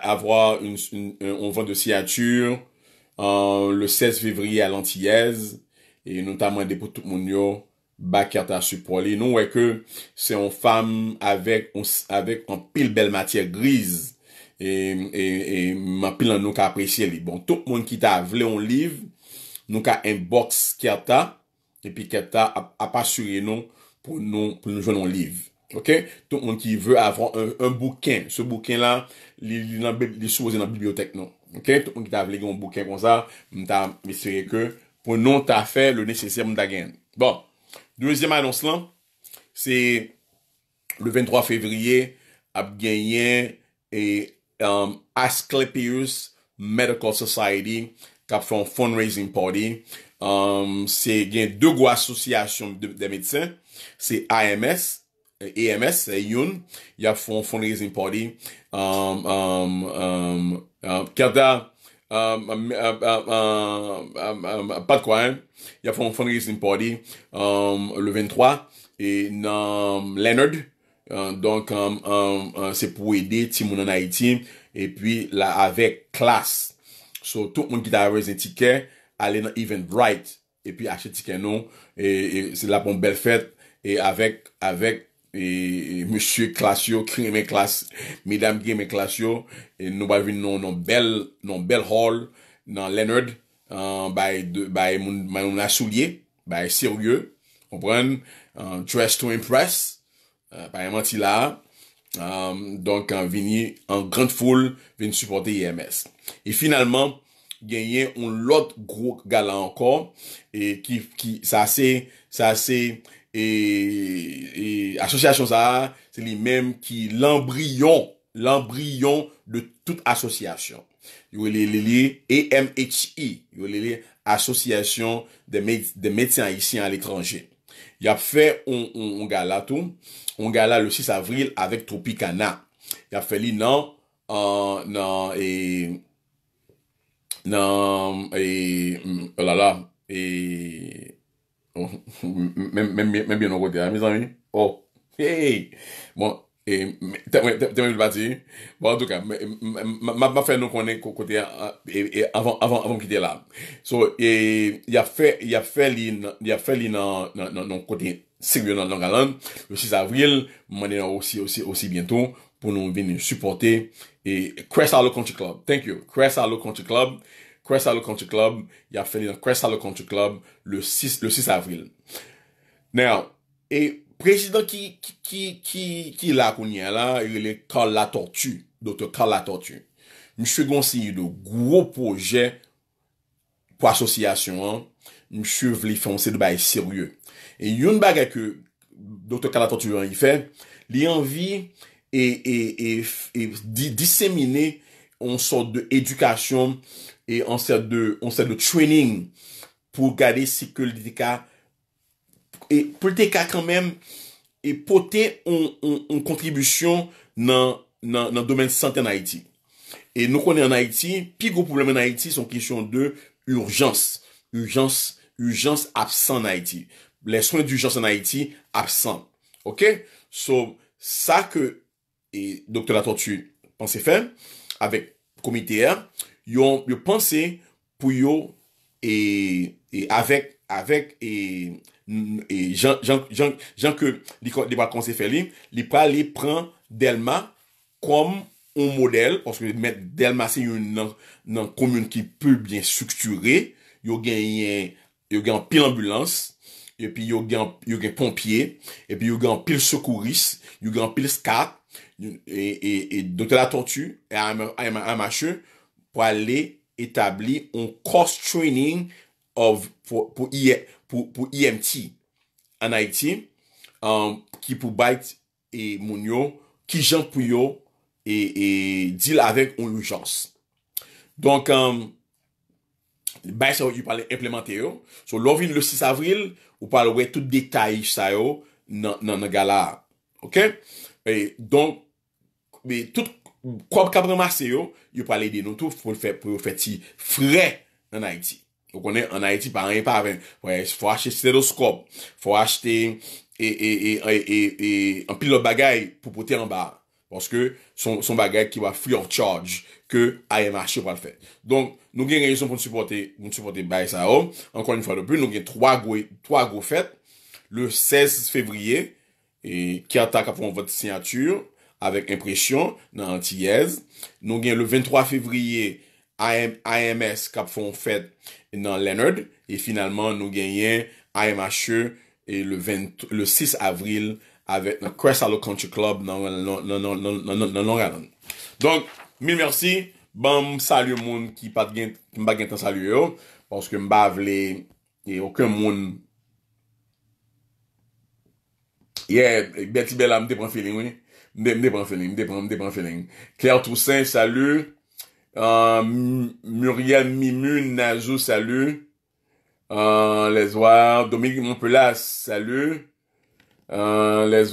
avwa un van de siyatur le 16 fevriye a lantiyèz. E notamwen depo tout moun yo ba kerta su prole. Non wè ke se yon fam avèk an pil bel matyè grise. E man pil nan nou ka apresye li. Bon, tout moun ki ta avle yon liv, nou ka inbox kerta. E pi kerta apasurye nou pou nou joun yon liv. To kon ki ve avran un bouken, se bouken la, li sou wazen nan bibliotek nou. To kon ki ta vle gen yon bouken kon sa, mta misere ke pou non ta fe le neseser mta gen. Bon, dwezyman anons lan, se le 23 fevriye ap gen yen um, Asclepius Medical Society kap fwen fundraising party. Um, se gen de gou asosyasyon de medsen, se AMS. EMS, eh, yon, ya fon fundraising party, kèrda, pat kwaen, ya fon fundraising party, um, le 23, e nan Leonard, euh, donk, um, um, euh, se pou ede, timoun nan Haiti, e pi la avek klas, so tout moun ki ta a reze tikè, ale nan Eventbrite, e pi ache tikè nou, e se la pon bel fèt, e avek, avek, E monsye klas yo krenye men klas, medam gen men klas yo, nou ba vin nou nou bel, nou bel hall nan Leonard, bay moun asoulye, bay sirye, ou pren, dress to impress, bayman ti la, donk veni an grand foul, veni supporte IMS. E finalman, genye un lot grok gala anko, e ki sa se, sa se, E, e asosyasyon sa, se li menm ki lambrillon, lambrillon de tout asosyasyon. Yo e li e, li li, E-M-H-I, yo li li, asosyasyon de medsyan isi an l'ekranje. Ya fe, on gala tou, on gala le 6 avril avek Tropicana. Ya fe li nan, euh, nan, e, nan, e, olala, oh e... Mèm bi nan kote a, mèm bi nan kote a. Oh, hey! Bon, te mèm bi bati. Bon, an tou ka, mèm pa fè nan kote a avan kite la. So, y a fè li nan kote si gyo nan Nangalan. Le 6 avril, mèm an nan osi bientou pou nou veni supporte. Kresa lo Country Club. Thank you. Kresa lo Country Club. Crest Island Country Club, ya fè li nan Crest Island Country Club, le 6 avril. Nè, e prejidant ki, ki, ki, ki la konye la, e li le Karl Latortu, Dr. Karl Latortu. Mè chè gonsi yon nou, gwo poujè, pou asosiyasyon an, mè chè vli fè, mè chè dè baye seryè. E yon bagè ke, Dr. Karl Latortu yon yi fè, li anvi, e, e, e, e disemine, an sot de edukasyon, an, et on sert de, on sert de training pour garder ce que le DK et pour le cas quand même et porter une contribution dans, dans, dans le domaine santé en Haïti. Et nous est en Haïti, plus gros problème en Haïti sont question de urgence. Urgence, urgence absent en Haïti. Les soins d'urgence en Haïti absents. OK? So, ça que, et docteur tortue pensait faire, avec comité R, yo panse pou yo e, e avek e, e jan ke li pa kon se fe li, li pa li pran Delma kom on model, oske met Delma se yon nan komyun ki pou bien sukture, e yo gen yo gen pil ambulans epi yo gen pompye epi yo gen pil sukouris yo gen pil skat e do te la tortue e amache pou ale etabli un course training pou EMT an Haiti, um, ki pou bayt e moun yo, ki jan pou yo, e, e dil avek un urjans. Donk, um, bayt sa yo ki pale implemente yo, so lovin le 6 avril, ou pale we tout detay sa yo nan gala. Ok? E, Donk, me tout konwen, Ou kwa kabre mase yo, yo prale ide nou tou pou yo feti frey nan Haiti. Ou konen, nan Haiti pa rin pa aven. Fwa achete steloskop, fwa achete en e, e, e, pil lot bagay pou pote an ba. Woske son bagay ki wap free of charge, ke AMH yo prale fet. Don, nou gen rejison pou nsupote Baye Sao. Ankon yon fwa dobu, nou gen 3 go fet. Le 16 fevriye, ki atak apon vote sinyatur. avèk impresyon nan Antiguez. Nou gen le 23 fevriye AMS kap fon fèt nan Leonard. E finalman nou gen yen AMHE le 6 avril avèk nan Cresalo Country Club nan Long Island. Donk, mil mersi. Bam salye moun ki pat gen mba gen tan salye yo. Ponske mba avle, e okè moun ye beti bela mde pran fili mwenye. Des feeling, Claire Toussaint, salut. Euh, Muriel Mimune, Nazou, salut. Euh, les Dominique Montpelas, salut. Euh, les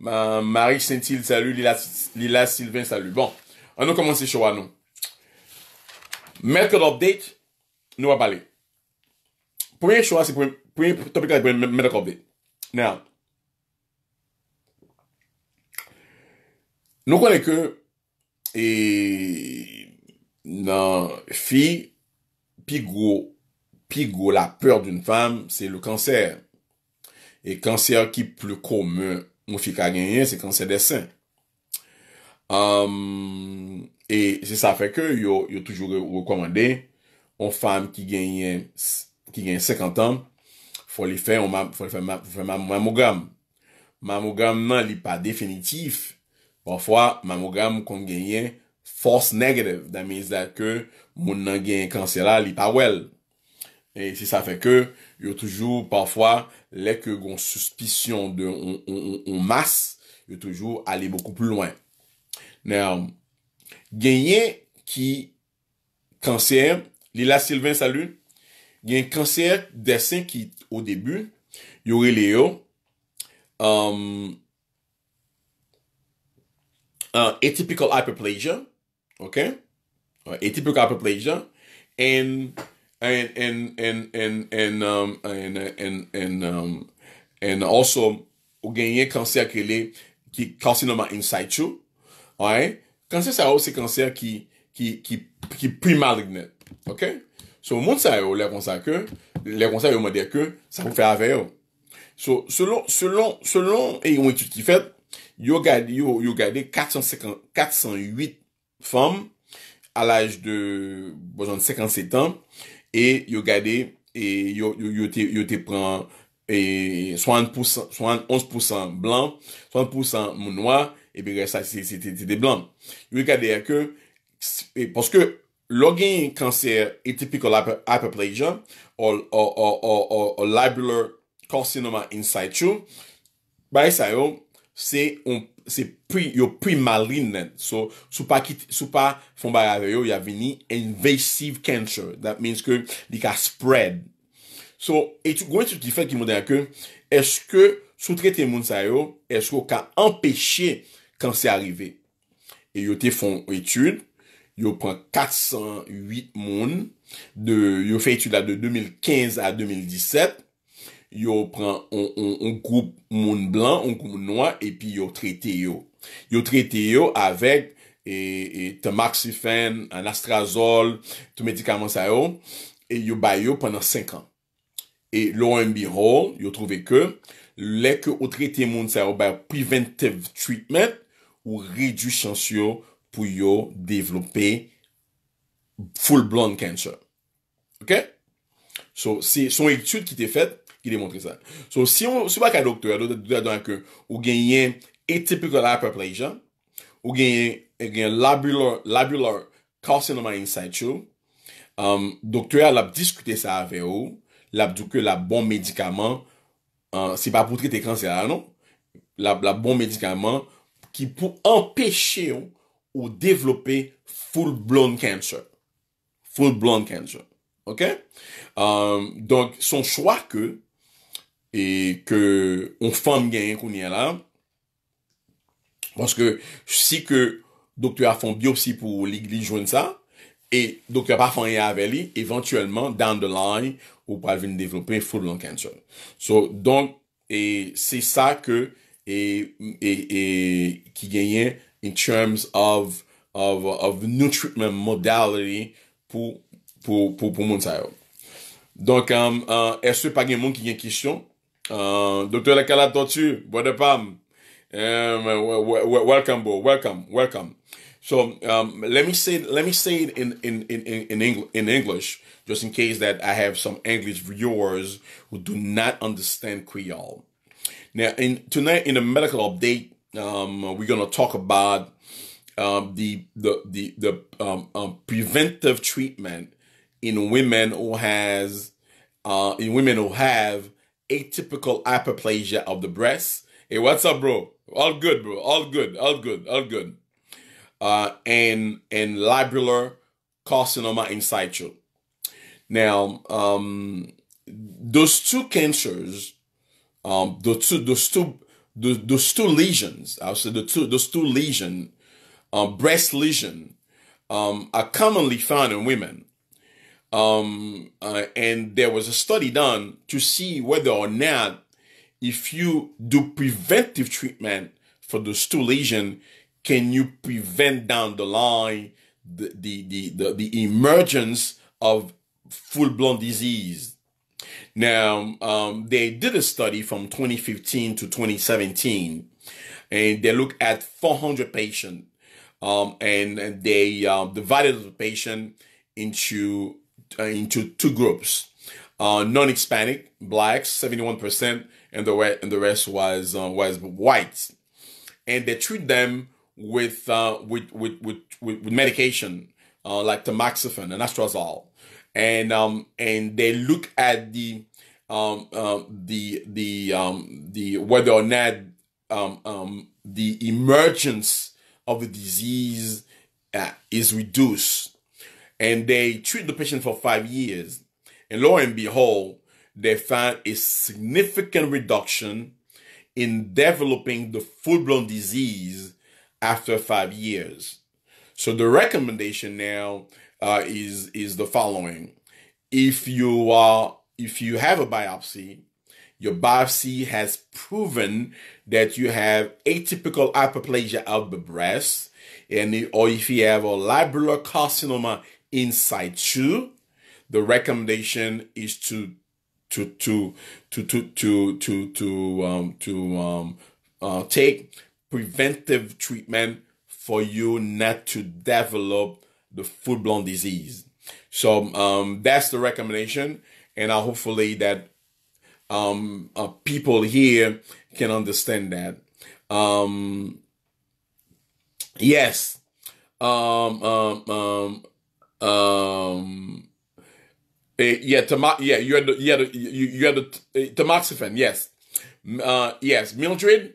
Marie saint salut. Lila, Sylvain, salut. Bon, on commence commencé choix, non. nou. update, nous allons parler. Premier choix, c'est premier premier topic, topik an update. Now, Nou konen ke e nan fi pi go la peur dun fam, se le kanser. E kanser ki pli kome mou fi ka genyen, se kanser de sen. E se sa fe ke, yo toujou rekomande, on fam ki genyen 50 an, fwa li fe mamogam. Mamogam nan li pa definitif, Parfwa, mamogram kon genyen fos negre, damen izak ke moun nan genyen kansera li pa wel. E si sa fe ke, yo toujou, parfwa, leke gon suspisyon ou mas, yo toujou ale boku pou lwen. Nè, genyen ki kanser, li la Silvan, salu, genye kanser desen ki ou debu, yori leyo, amm, um, uh, atypical hyperplasia, okay, uh, atypical hyperplasia, and and and and and and um, and and and um, and also gagner cancer aquele qui carcinoma in situ, alright. Cancer ça aussi cancer qui qui qui qui pre okay. So mon ça yo les conseils que les conseils kon sa yo mwen de ke, sa So, selon, selon, selon, et yon etude qui fait. Ils ont gardé 408 femmes à l'âge de 57 ans et ils ont gardé 11% blancs, te, noirs et pran e 70%, 71% blancs, 70% mounwa e que resa se te de blan. Yo gade a ou carcinoma inside you Se yo pri malin nen. So, sou pa fon bayare yo, ya vini invasive cancer. That means ke di ka spread. So, etu gwen sou ti fek ki mwode a ke, eske sou trete moun sa yo, eske yo ka empeshe kan se arive. E yo te fon etude, yo pren 408 moun, yo fe etude la de 2015 a 2017, yo pran, on, on, groupe moun blanc, on groupe moun et puis yo trete yo. Yo trete yo avec e, e tamaxifen, anastrazol, tou médicament sa yo, et yo bay yo pendant 5 ans. Et l'OMB Hall, yo yo que ke, que ou trete moun sa yo bay preventive treatment, ou redu pour pou yo développer full blonde cancer. Ok? So, c'est son étude qui t'est faite ki demontre sa. So, si wak a doktorya do de adan ke ou genyen atypical hyperplasia, ou genyen eh, labular carcinoma in situ, doktorya l ap diskute sa ave ou, l ap djouke l ap bon medikaman, se pa pou tri te kansela, non? L ap bon medikaman ki pou empèche ou ou devlopè full-blown cancer. Full-blown cancer. Ok? Um, Donk, son chwa ke ou et que on femme gagne qu'on y a là parce que si que docteur a fait biopsie pour l'église joindre ça et docteur pas fait avec lui éventuellement down the line ou pas venir développer full lung cancer so, donc et c'est ça que et, et, et qui gagne in terms of of of new treatment modality pour pour pour pour Donc, um, uh, est-ce pas gen monde qui a une question Uh, Dr. Lekala Totu, Brother Pam, um, welcome, bro. Welcome, welcome. So um, let me say let me say it in in in in, Engl- in English, just in case that I have some English viewers who do not understand Creole. Now, in tonight in the medical update, um, we're gonna talk about um, the the the the um, um, preventive treatment in women who has uh, in women who have atypical hyperplasia of the breast. Hey, what's up, bro? All good, bro. All good. All good. All good. Uh, and and labular carcinoma in situ. Now, um, those two cancers, um, those two, those two, those, those two lesions. I'll say the two, those two lesion, uh, breast lesion, um, are commonly found in women. Um, uh, and there was a study done to see whether or not if you do preventive treatment for the stool lesion, can you prevent down the line the, the, the, the, the emergence of full-blown disease? Now, um, they did a study from 2015 to 2017, and they looked at 400 patients, um, and, and they uh, divided the patient into uh, into two groups. Uh, non-Hispanic blacks, 71%, and the re- and the rest was uh, was whites, and they treat them with uh, with, with, with with medication uh, like tamoxifen and astrazole, and um, and they look at the um, um the the um, the whether or not um, um, the emergence of the disease uh, is reduced and they treat the patient for five years. And lo and behold, they find a significant reduction in developing the full blown disease after five years. So the recommendation now uh, is is the following: if you are if you have a biopsy, your biopsy has proven that you have atypical hyperplasia of the breast, and or if you have a lobular carcinoma insight too. the recommendation is to to to to to to to to um to um uh, take preventive treatment for you not to develop the full blown disease. So um that's the recommendation, and I hopefully that um uh, people here can understand that. Um yes. Um um um um, eh, yeah, Tama- yeah, you had the, you had the, you, you had the uh, tamoxifen, yes, uh, yes. Mildred,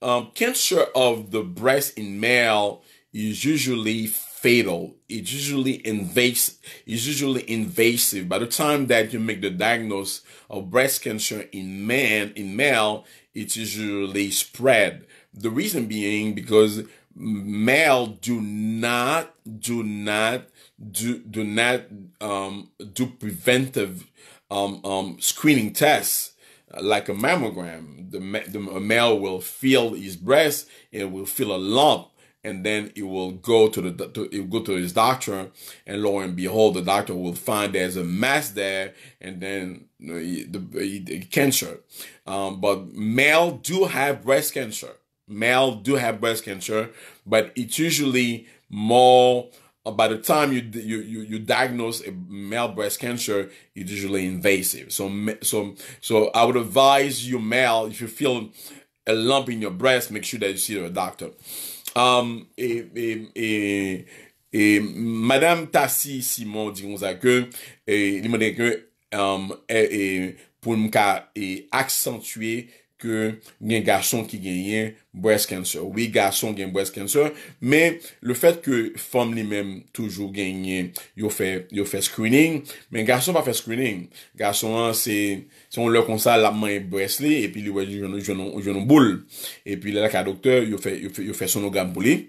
um, cancer of the breast in male is usually fatal. It's usually invasive. It's usually invasive. By the time that you make the diagnosis of breast cancer in man in male, it's usually spread. The reason being because male do not do not do do not um, do preventive um, um screening tests uh, like a mammogram. The, the male will feel his breast, it will feel a lump, and then it will go to the to, it will go to his doctor, and lo and behold, the doctor will find there's a mass there, and then you know, the, the, cancer. Um, but male do have breast cancer. Male do have breast cancer, but it's usually more uh, by the time you, you you you diagnose a male breast cancer, it's usually invasive. So so so I would advise you, male, if you feel a lump in your breast, make sure that you see a doctor. Um, et, et, et, et Madame Tassi Simon dirons ça que et euh, il m'a dit que um, et, et euh, pour m'ka euh, accentuer gen gason ki genye breast cancer. Oui, gason gen breast cancer, men le fèt ke fòm ni men toujou genye, yo fè screening, men gason pa fè screening. Gason an, se yon lò konsa, la mè yon breast li, epi li wè di yon nou boule. Epi lè la ka doktè, yo fè son nou gam boule.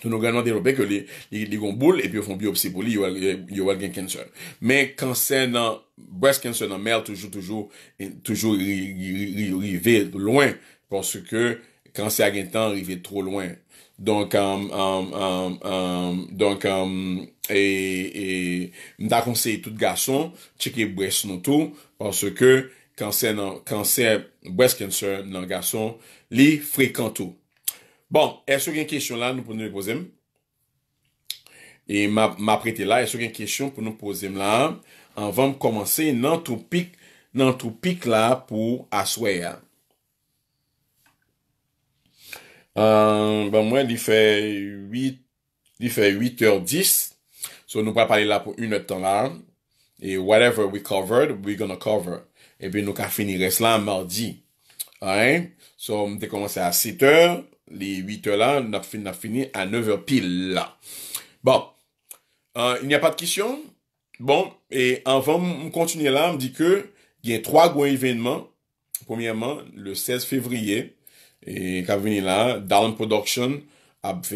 tou nou granman derope ke li gon boule epi yo fon biopsi pou li yo al gen cancer men kanser nan breast cancer nan mer toujou toujou rive loun porske kanser gen tan rive tro loun donk um, um, um, donk e, e, mta konsey tout gason chike breast nan tou porske kanser breast cancer nan gason li frekanto Bon, eswe gen kèsyon la nou pou nou le posem? E ma prete la, eswe gen kèsyon pou nou posem la? Anvam komanse nan toupik la pou aswe ya. Anvam mwen li fe 8, li fe 8 eur 10. So nou pre pali la pou 1 eur tan la. E whatever we covered, we gonna cover. Ebe eh nou ka finire slan mardi. Anvam mwen de komanse a 7 eur. li 8 la, nan finir a 9 pil la. Bon, yon yon pa de kisyon, bon, e anvan m kontinye la, m di ke, yon 3 gwen evenman, pwemiyaman, le 16 fevriye, e ka veni la, Dallon Productions ap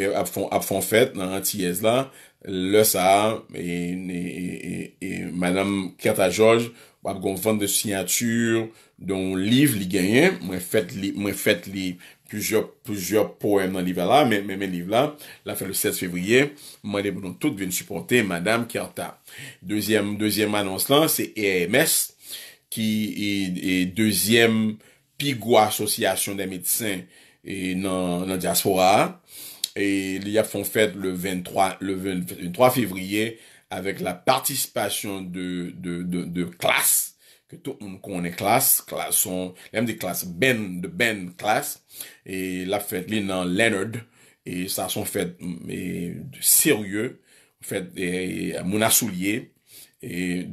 fon fet nan antiyez la, le sa, e mananm Kata George wap gon vande de sinyatur don liv li genyen, mwen fet li... plusieurs, plusieurs poèmes dans le livre là, mais, mais, livre là, la fait le 16 février, Moi, les bonnes toutes viennent supporter Madame Kerta. Deuxième, deuxième annonce là, c'est EMS, qui est, deuxième pigou association des médecins et dans, la diaspora. Et il y a font fête le 23, le 23 février avec la participation de, de, de, de classe Tout moun konen klas, klas son, lèm di klas, ben, de ben klas. La fet li nan Leonard, sa son fet serye, moun asou liye.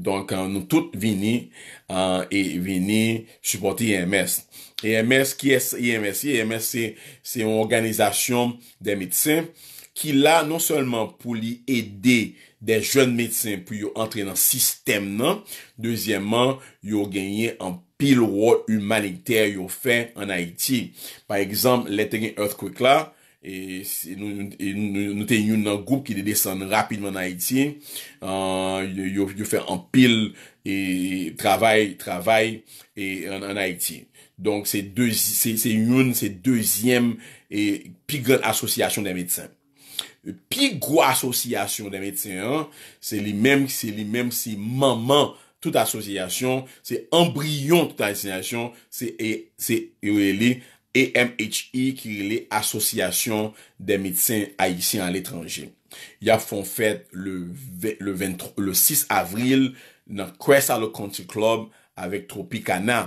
Donk euh, nou tout vini, euh, vini supporti IMS. IMS, ki es IMS? IMS se yon organizasyon de mitsev. ki la non selman pou li ede de joun medsen pou yo antre nan sistem nan, dezyeman, yo genye an pil ro humanikter yo fe an Haiti. Par ekzam, lete gen Earthquake la, nou te yon nan goup ki de desen rapidman an Haiti, euh, yo fe an pil, trabay, trabay, an Haiti. Donk se yon, se dezyem, pi gran asosyasyon de medsen. Pi gwa asosiyasyon de medsyen an, se li menm si menman tout asosiyasyon, se embryyon tout asosiyasyon, se ewe e, e li AMHE ki li li asosiyasyon de medsyen a yisi an l'etranji. Ya fon fet le 6 avril nan kwe sa lo Conti Club avek Tropicana.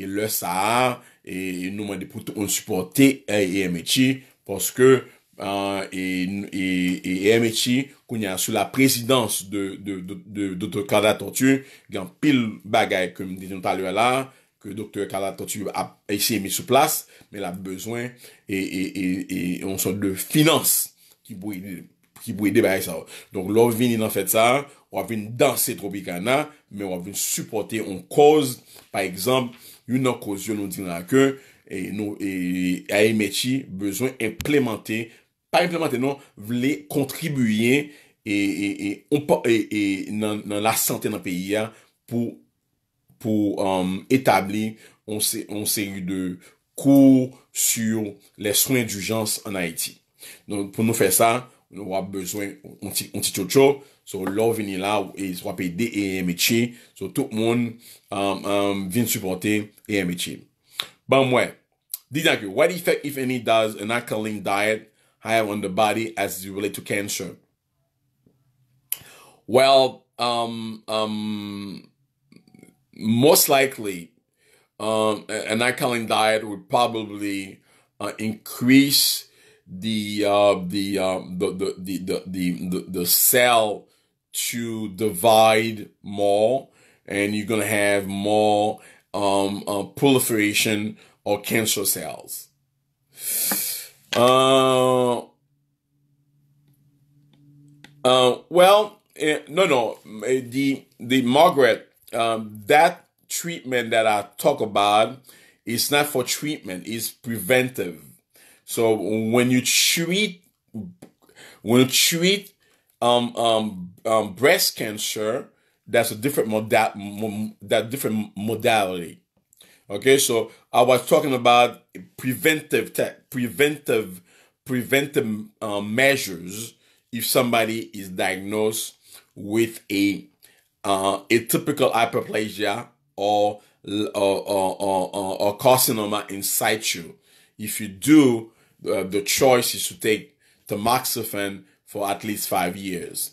E le sa a, e nouman de poutou an suporte AMHE, poske e euh, Emechi koun ya sou la prezidans de Dr. Kada Tortue gen pil bagay ke Dr. Kada Tortue a isye mi sou plas men la bezwen e on son de finans ki bou ide baye sa donk lor vin nan fet sa wap vin dans se tropika na men wap vin supporte yon koz pa ekzamp yon nan koz yon nou dinan ke e Emechi bezwen implemente Parimpleman tenon, vle kontribuyen e nan la sante nan peyi ya pou etabli on se yu de kou sur le swen d'ujans an Haiti. Non, pou nou fey sa, nou wap bezwen onti tcho tcho. So, lor vini la, e yis wap peyi de e meche. So, tout moun vin supote e meche. Ban mwen, didan ki, wadi fe if any does an alkaline diet have on the body as you relate to cancer? Well, um, um, most likely, um, an alkaline diet would probably uh, increase the, uh, the, uh, the, the, the, the, the, the cell to divide more and you're going to have more um, uh, proliferation of cancer cells. Uh, uh, well, eh, no, no. Eh, the the Margaret, um, that treatment that I talk about is not for treatment. It's preventive. So when you treat when you treat um, um, um, breast cancer, that's a different moda- mo- that different modality. Okay, so I was talking about preventive tech, preventive, preventive uh, measures if somebody is diagnosed with a uh, typical hyperplasia or or, or, or, or carcinoma in situ. If you do, uh, the choice is to take tamoxifen for at least five years.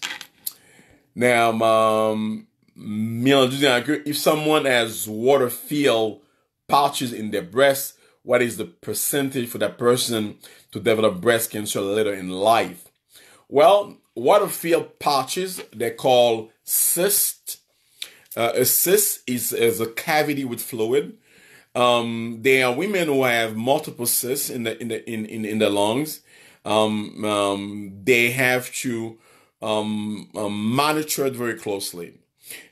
Now, um, if someone has water field pouches in their breast. What is the percentage for that person to develop breast cancer later in life? Well, water-filled pouches, they're called cysts. Uh, a cyst is, is a cavity with fluid. Um, there are women who have multiple cysts in the in the in in, in the lungs. Um, um, they have to um, um, it very closely.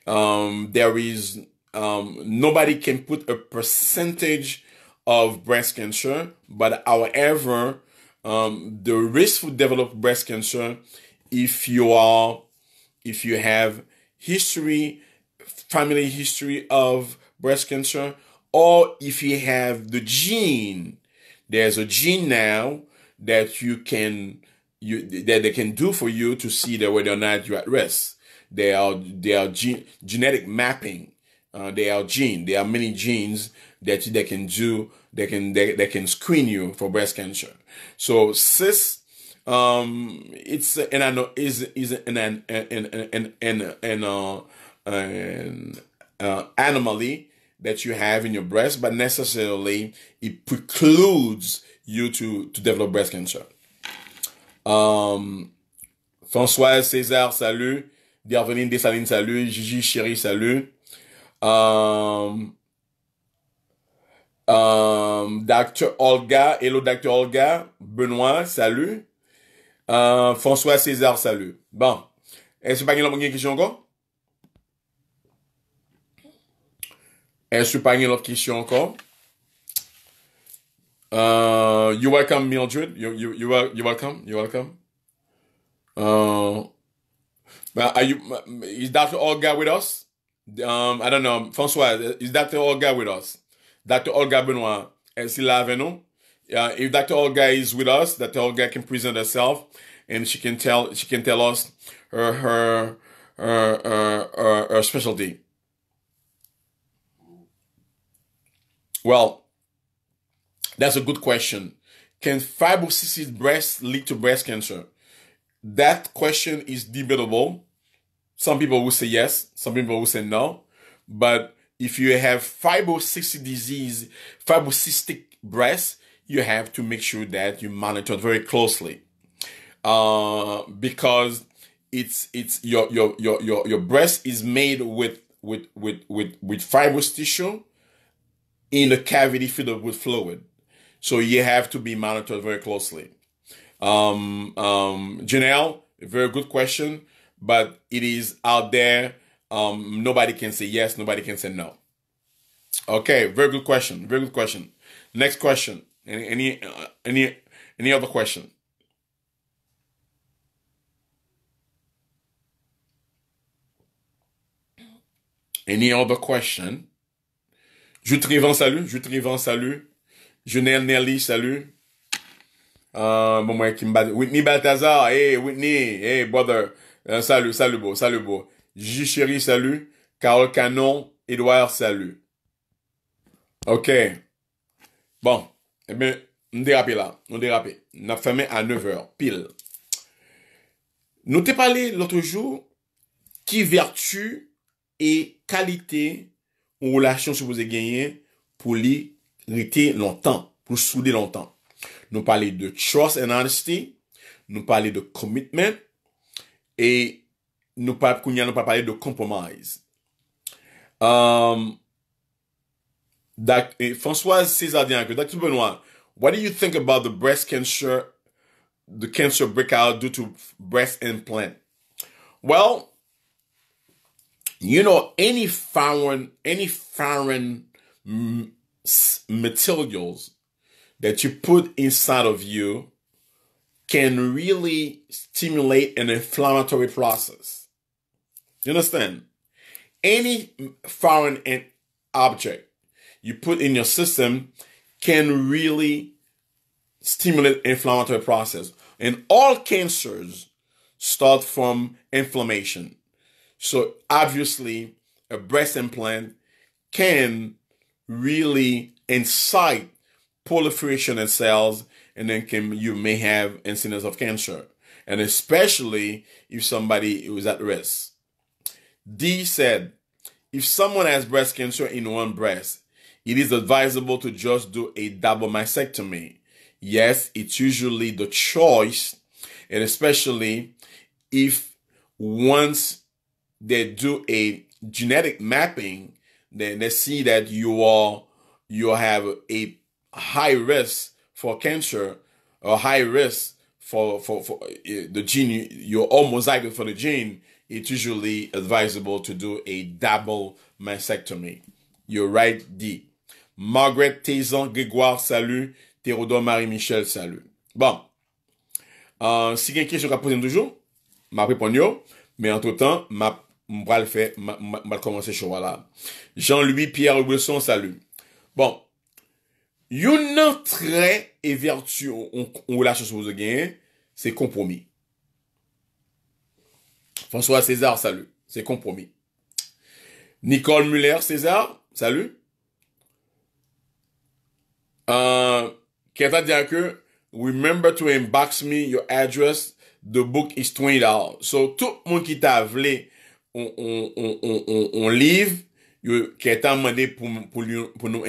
Um, there is um, nobody can put a percentage of breast cancer, but however, um, the risk to develop breast cancer if you are if you have history, family history of breast cancer, or if you have the gene. There's a gene now that you can you that they can do for you to see that whether or not you're at risk. They are they are gene, genetic mapping uh, they are gene. There are many genes that they can do. They can they, they can screen you for breast cancer. So cyst um it's and i know is is an an an an an, an, uh, an uh, anomaly that you have in your breast but necessarily it precludes you to to develop breast cancer um françoise césar salut bienvenue dessalines salut gigi chérie salut Um, um, Dr. Olga, hello Dr. Olga, Benoît, salut. Euh, François César, salut. Bon, est-ce pas qu'il y a une question encore? Est-ce pas qu'il y a une question encore? Euh, you're you welcome, Mildred. You, you, you, welcome, You're welcome. Uh, but are you, is Dr. Olga with us? Um, I don't know. Francois, is Dr. Olga with us? Dr. Olga Benoit, is he live? No? Uh, if Dr. Olga is with us, Dr. Olga can present herself and she can tell she can tell us her her her, her, her, her specialty. Well, that's a good question. Can fibrosis breast lead to breast cancer? That question is debatable some people will say yes, some people will say no. But if you have fibrocystic disease, fibrocystic breast, you have to make sure that you monitor it very closely. Uh, because it's it's your your your your your breast is made with with with with with fibrous tissue in a cavity filled with fluid. So you have to be monitored very closely. Um, um, Janelle, very good question but it is out there. Um, nobody can say yes, nobody can say no. Okay, very good question. Very good question. Next question. Any any uh, any, any other question? Any other question? Jutrivan, salut. Jutrivan, salut. Junel Nelly, salut. Uh, Whitney Baltazar, hey, Whitney, hey, brother. Euh, salut, salut beau, salut beau. J salut. Carol Canon, Edouard, salut. OK. Bon. Eh bien, on dérape là. On dérape. On a à 9h, pile. Nous t'ai parlé l'autre jour qui vertu et qualité ou relation supposée gagner pour lutter longtemps, pour souder longtemps. Nous parler de trust and honesty, nous parler de commitment, et nous pas nous pas parler de compromise. Um, that, et Françoise Césardien, Dr. Benoit, what do you think about the breast cancer, the cancer breakout due to breast implant? Well, you know, any foreign, any foreign mm, materials that you put inside of you can really stimulate an inflammatory process. You understand? Any foreign object you put in your system can really stimulate inflammatory process. And all cancers start from inflammation. So obviously, a breast implant can really incite proliferation in cells and then can you may have incidence of cancer, and especially if somebody is at risk. D said, if someone has breast cancer in one breast, it is advisable to just do a double mastectomy. Yes, it's usually the choice, and especially if once they do a genetic mapping, then they see that you are you have a high risk for cancer or high risk for, for, for eh, the gene, your homozygote for the gene, it's usually advisable to do a double mastectomy. You're right, D. Margaret Taison, Grégoire, salut. Théodore Marie-Michel, salut. Bon. Euh, si quelqu'un se pose toujours, m'a répondu, mais entre-temps, m'a le faire, m'a commencé là Jean-Louis Pierre Wilson, salut. Bon, Yon entrée et vertu, vertu ou la chose de gain, c'est compromis. François César, salut, c'est compromis. Nicole Muller, César, salut. Euh, Kè remember to inbox me your address, the book is $20. So, tout monde qui ta voulu, on, on, on, on on livre, kè ta demandé pour, pour, nous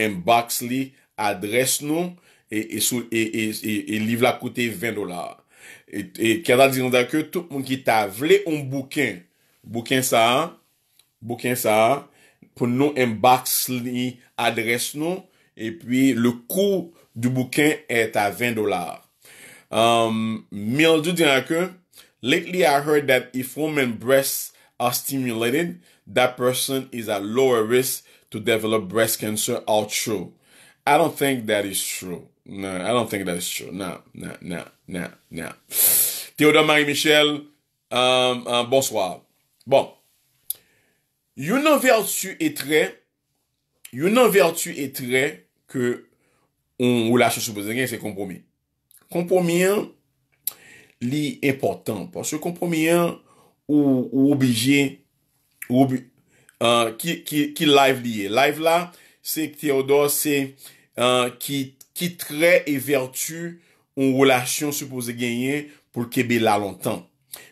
adres nou, e, e, e, e liv la kote 20 dolar. E kè dal diyan akè, tout moun ki ta vle un bouken, bouken sa, bouken sa, pou nou embaks li adres nou, e pi le kou du bouken e ta 20 dolar. Um, Mèl diyan akè, lately I heard that if women breasts are stimulated, that person is at lower risk to develop breast cancer or true. I don't think that is true. I don't think that is true. Nah, nah, nah, nah, nah. Theodore Marie-Michel, um, um, bonsoir. Bon, yon nan vertu etre, yon nan vertu etre ke on ou la choussou bozengen, se kompromi. Kompromi an, li important. Se kompromi an, ou obije, euh, ki live liye. Live la, que Théodore, c'est euh, qui, qui trait et vertu en relation supposée gagner pour le Québec là longtemps.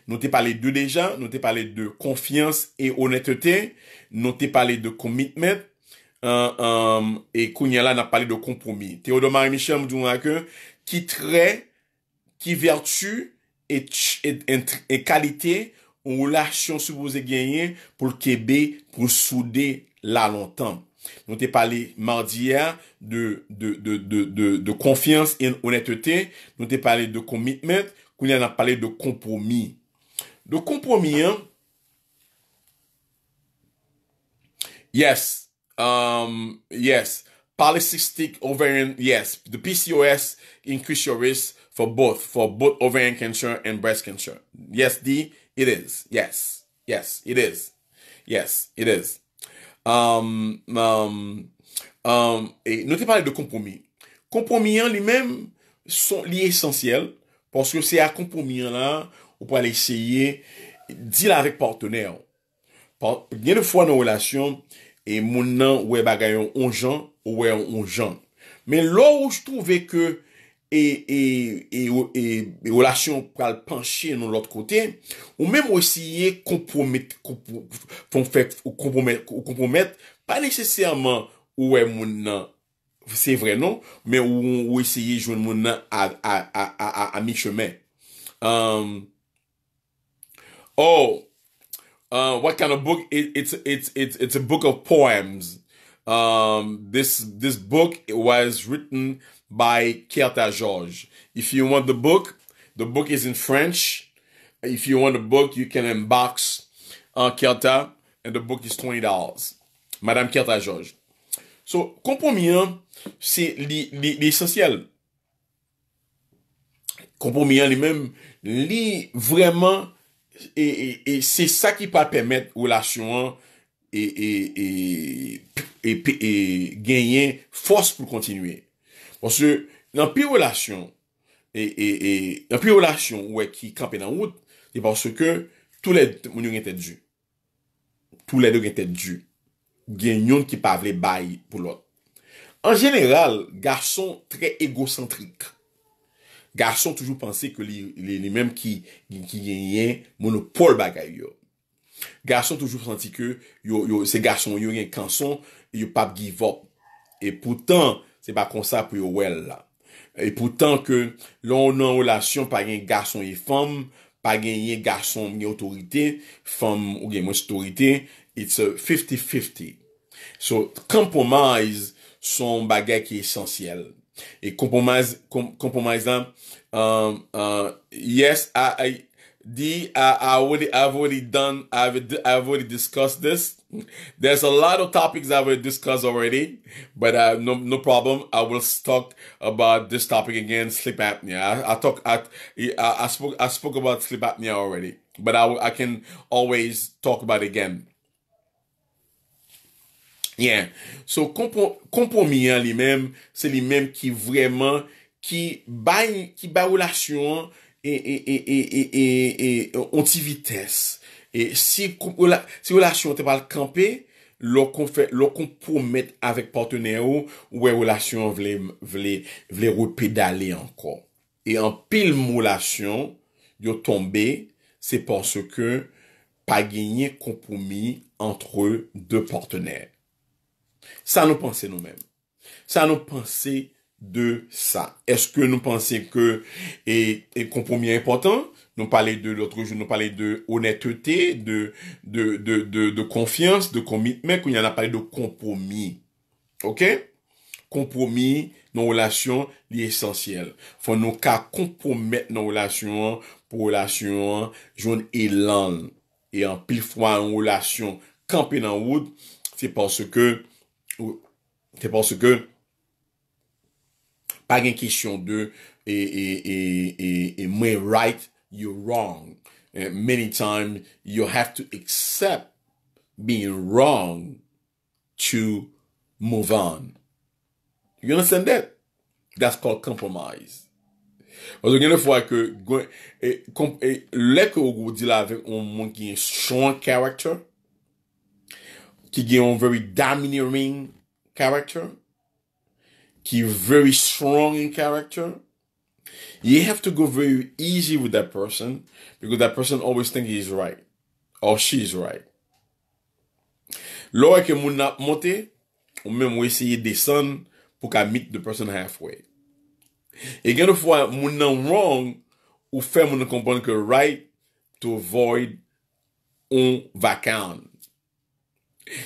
Nous t'ai parlé de déjà, nous t'ai parlé de confiance et honnêteté, nous t'ai parlé de commitment, euh, euh, et Kouniala n'a parlé de compromis. Théodore Marie-Michel me que qui trait, qui vertu et, et, qualité en relation supposée gagner pour le Québec pour souder là longtemps. Nou te pale mardiya De konfians en honetete Nou te pale de komitmet Kou li an ap pale de kompomi De kompomi an Yes um, Yes Polisistik ovarian Yes The PCOS increase your risk for both For both ovarian cancer and breast cancer Yes di It is Yes Yes It is Yes It is Euh, euh, euh, et nous te de compromis. Compromis en lui-même sont liés essentiels parce que c'est à compromis là on peut aller essayer deal avec partenaire. bien de fois nos relations et mon on ouais bagayon on gens ou ouais on gens. Mais là où je trouvais que et, et, et, et, relation pour aller pencher dans l'autre côté, ou même aussi compromettre, compromettre, compromettre, compromettre, pas nécessairement où est mon c'est vrai, non, mais où, où essayer de jouer mon à, à, à, à, à, à mi-chemin. oh, what kind of book? it's, it's, it's, it's a book of poems. Hum, this, this book was written by Kerta George. If you want the book, the book is in French. If you want the book, you can unbox uh, Kerta. and the book is $20. Madame Kerta George. So, compromis c'est c'est l'essentiel. Compromis 1, lui-même, lit vraiment et c'est ça qui ça permettre aux permettre hein, et gagner force pour continuer. Ponsè, nan pi relasyon, nan pi relasyon wè ki krempè nan wout, di ponsè ke tout lèd moun yon gen tèdjou. Tout lèd moun gen tèdjou. Gen yon ki pav lè bay pou lò. An jeneral, garçon trè egocentrik. Garson toujou pansè ke li menm ki gen yon, moun nou pòl bagay yo. Garson toujou pansè ke, se garson yon gen kanson, yon pap give up. E poutan, Se ba konsa pou yo wèl la. E pou tan ke lò nan wòlasyon pa gen yon garson yon fòm, pa gen yon garson yon otorite, fòm ou gen yon otorite, it's a 50-50. So, compromise son bagè ki esensyèl. E compromise, compromise la. Um, uh, yes, I've already done, I've already discussed this. There's a lot of topics que j'ai déjà already, but uh, no no problem. I will talk about this topic again. slip apnea. I, I talk I, I, I spoke I spoke about sleep apnea already, but I I can always talk about again. Yeah. So kompromi et qui et, vitesse. E si ou lasyon te pal kampe, lo kon pou met avèk partenè ou, ou e ou lasyon vle rou pedalè ankon. E an pil mou lasyon, yo tombe, se porsè ke pa genye kon pou mi antre de partenè. Sa nou panse nou men. Sa nou panse nou men. de ça. Est-ce que nous pensons que et, compromis important? Nous parlons de l'autre jour, nous parlons de honnêteté, de, de, de, confiance, de commitment, qu'on y en a parlé de compromis. OK? Compromis, nos relations, l'essentiel. Faut nous qu'à compromettre nos relations pour relations jaune élan. Et en pile fois, en relation campée dans route, c'est parce que, c'est parce que Pagen kishyon de e mwen right, you're wrong. Eh, many times, you have to accept being wrong to move on. You understand that? That's called compromise. Wazou gen de fwa ke leke ou gwo di la vek on mwen ki yon strong character, ki gen yon very domineering character, he's very strong in character, you have to go very easy with that person because that person always thinks he's right or she's right. Lò que mon moun ap monte, ou mèm wè esye descendre pour ka meet the person halfway. Et gen nou fwa moun nan wrong, ou fè mon comprendre que right to avoid on vakan.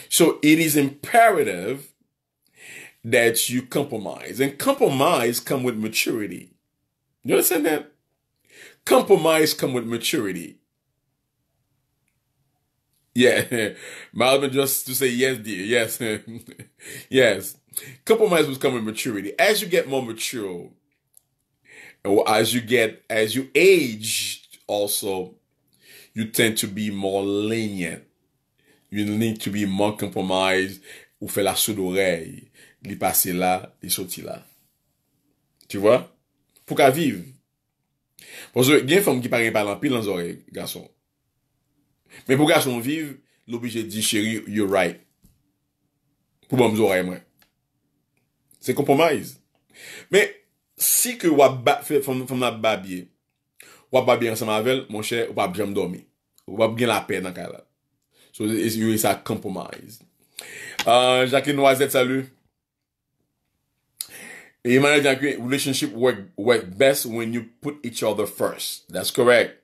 So it is imperative that you compromise. And compromise come with maturity. You understand that? Compromise come with maturity. Yeah, Malvin just to say yes, dear. Yes, yes. Compromise was come with maturity. As you get more mature, or as you get as you age, also, you tend to be more lenient. You need to be more compromised. Ou fait la sourde oreille. li pase la, li soti la. Ti wè? Pou ka vive. Pou se gen fèm ki pari yon palan pil an zore, gason. Men pou gason vive, lopi jè di, chéri, you're right. Pou bom zore yon mwen. Se kompromise. Men, si ke wap fèm nan babye, wap babye an semanvel, moun chè, wap jèm dormi. Wap gen la pè nan kala. So, yon yon sa kompromise. Euh, Jacqueline Noisette, salu. Imane, e jankou, relationship work best when you put each other first. That's correct.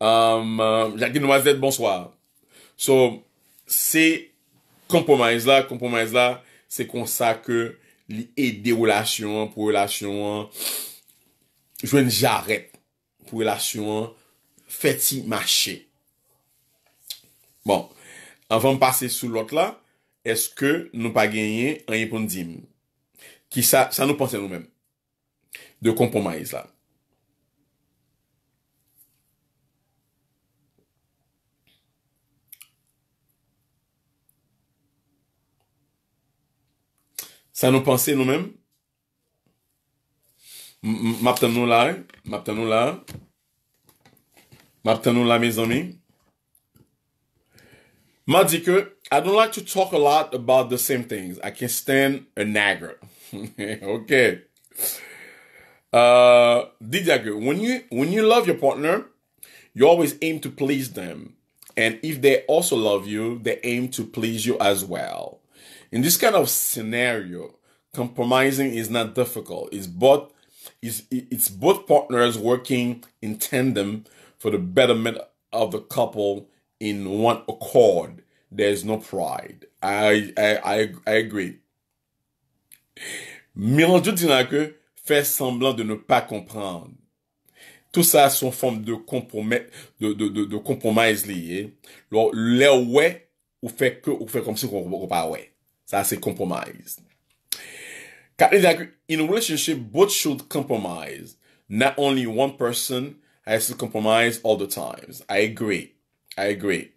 Jankou, nou a zet, bonsoir. So, se kompromise la, kompromise la, se konsa ke li e de relasyon, pou relasyon, jwen jaret pou relasyon, feti mache. Bon, avan pase sou lot la, eske nou pa genyen anye pondim? Qui ça ça nous pense nous-mêmes de compromise là Ça nous pense nous-mêmes. map tan là, la, map là mes amis. ma dit que I don't like to talk a lot about the same things. I can stand a nagger. okay. Uh, Didiago, when you when you love your partner, you always aim to please them, and if they also love you, they aim to please you as well. In this kind of scenario, compromising is not difficult. It's both it's, it's both partners working in tandem for the betterment of the couple in one accord. There's no pride. I I, I, I agree. Miranjou dina que fait semblant de ne pas comprendre Tout ça son forme de compromis de compromis lié. lors les ouais ou fait fait comme si ou ne wè. pas ça ça c'est compromise ke, in a relationship, both should compromise. Not only one person has to compromise all the times. I agree. I agree.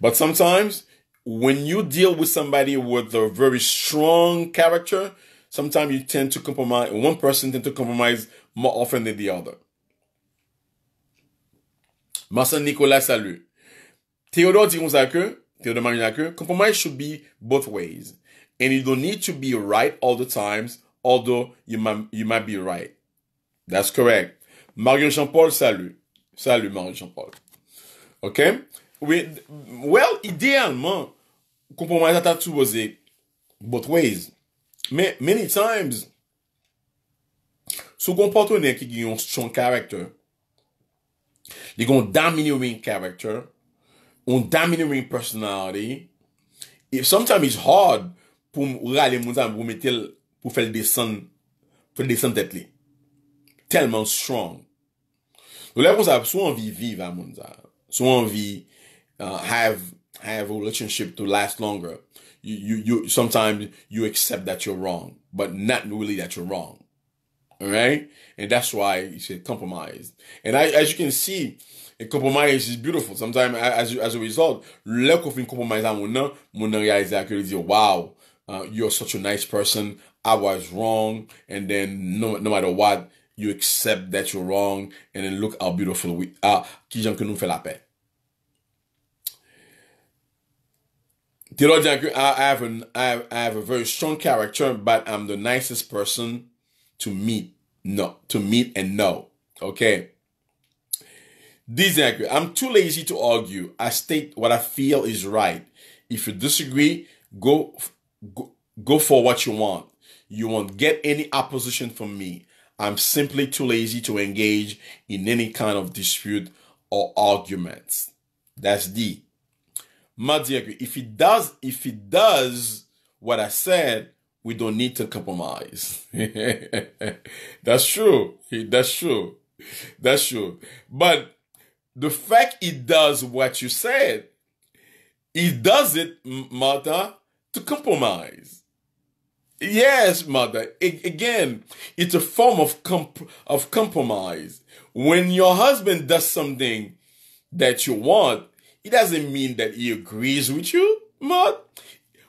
But sometimes, when you deal with somebody with a very strong character, sometimes you tend to compromise, one person tend to compromise more often than the other. Marcel Nicolas Salut. Theodore que Theodore que compromise should be both ways. And you don't need to be right all the times, although you might, you might be right. That's correct. Marie Jean-Paul Salut. Salut Marie Jean-Paul. Okay? well, idéalement, komponmanja ta tsu boze, both ways. Men, many times, sou komponmanja ki ki yon strong character, di kon damin yon character, yon damin yon personality, if sometimes it's hard pou rale mounza moun metel pou fel desen, fel desen tetle. Telman strong. Nou lep mounza ap sou anvi vive a mounza. Sou anvi uh, have a have a relationship to last longer. You, you, you, sometimes you accept that you're wrong, but not really that you're wrong. All right. And that's why you should compromise. And I, as you can see, a compromise is beautiful. Sometimes as, as a result, lack of compromise, I'm going to realize that you wow, uh, you're such a nice person. I was wrong. And then no, no matter what, you accept that you're wrong. And then look how beautiful we are. Qui j'en que nous fait la paix. Did I I have, an, I, I have a very strong character, but I'm the nicest person to meet. No, to meet and know. Okay. Disagree. I'm too lazy to argue. I state what I feel is right. If you disagree, go go, go for what you want. You won't get any opposition from me. I'm simply too lazy to engage in any kind of dispute or arguments. That's D. Madzia If he does, if he does what I said, we don't need to compromise. that's true. That's true. That's true. But the fact he does what you said, he does it, Martha, to compromise. Yes, mother. again, it's a form of comp- of compromise. When your husband does something that you want, it doesn't mean that he agrees with you, Mark.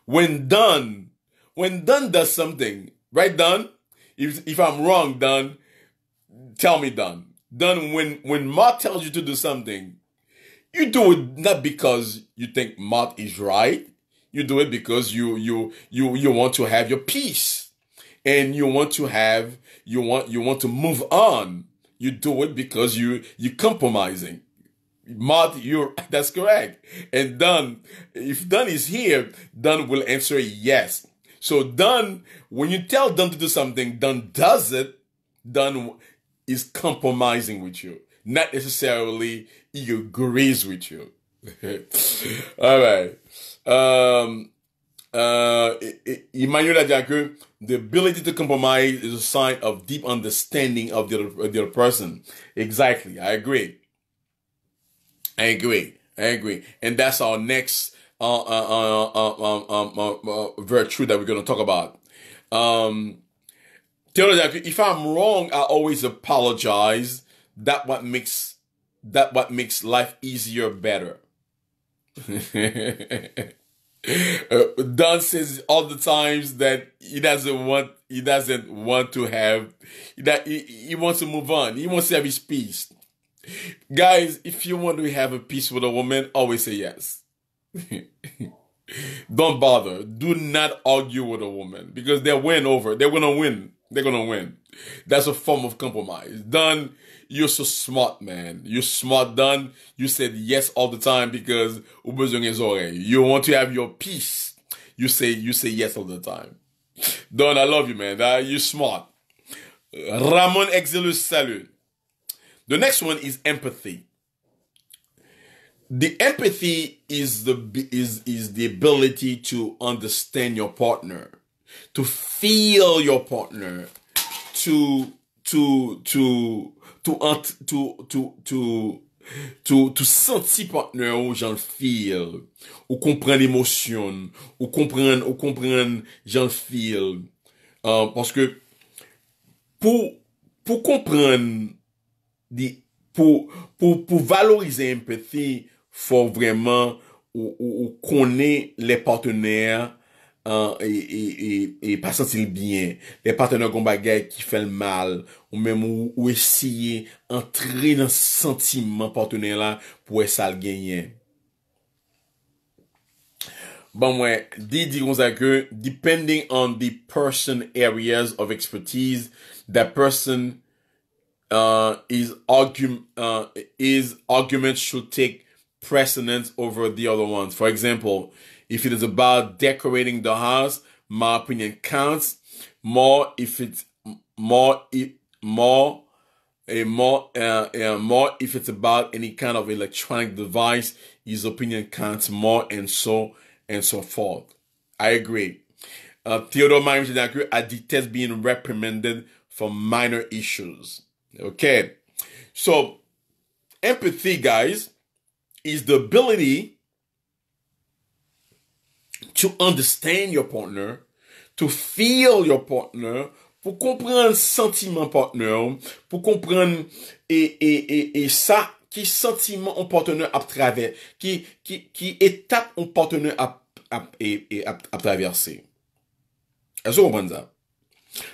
When done, when done does something, right, Don? If, if I'm wrong, Don, tell me, Don. Don, when, when Mark tells you to do something, you do it not because you think Mark is right. You do it because you, you, you, you want to have your peace and you want to have, you want, you want to move on. You do it because you, you're compromising. Mod, you're that's correct. And done. If done is here, done will answer yes. So done, when you tell done to do something, done does it, done is compromising with you. Not necessarily he agrees with you. All right. Um uh Emmanuel Adjaku, the ability to compromise is a sign of deep understanding of the, of the other person. Exactly. I agree. Angry, angry, And that's our next uh, uh, uh, uh um, um, um uh, virtue that we're going to talk about. Um, if I'm wrong, I always apologize. That what makes that what makes life easier, better. Uh, Don says all the times that he doesn't want he doesn't want to have that he, he wants to move on. He wants to have his peace. Guys, if you want to have a peace with a woman, always say yes. Don't bother. Do not argue with a woman because they'll win over. They're gonna win. They're gonna win. That's a form of compromise. Done. You're so smart, man. You're smart, Done. You said yes all the time because you want to have your peace. You say you say yes all the time. Done. I love you, man. you're smart. Ramon Exilus, salut. The next one is empathy. The empathy is the is is the ability to understand your partner, to feel your partner, to to to to to to to partner ou j'en feel, ou comprendre l'émotion, ou comprendre, ou comprendre j'en feel. Euh, parce que pour, pour comprendre pou valorize empathy, fò vreman ou konè lè partenè e, e, e, e pasantil byen. Lè partenè goun bagay ki fè l'mal ou mèm ou esye antre lè sentimen partenè la pou esal genyen. Bon mwen, di diron zake, depending on the person areas of expertise, that person uh, his uh, argument uh, his should take precedence over the other ones. For example, if it is about decorating the house, my opinion counts more if it's more more a more uh, a uh, more if it's about any kind of electronic device his opinion counts more and so and so forth i agree uh, theodore myers i agree i detest being reprimanded for minor issues Okay. So empathy, guys, is the ability to understand your partner, to feel your partner, pour comprendre sentiment partner, pour comprendre et, et, et, ça, qui sentiment on partenaire à travers, qui, qui, qui étape on partenaire à, à, à, à traverser. Est-ce que vous comprenez ça?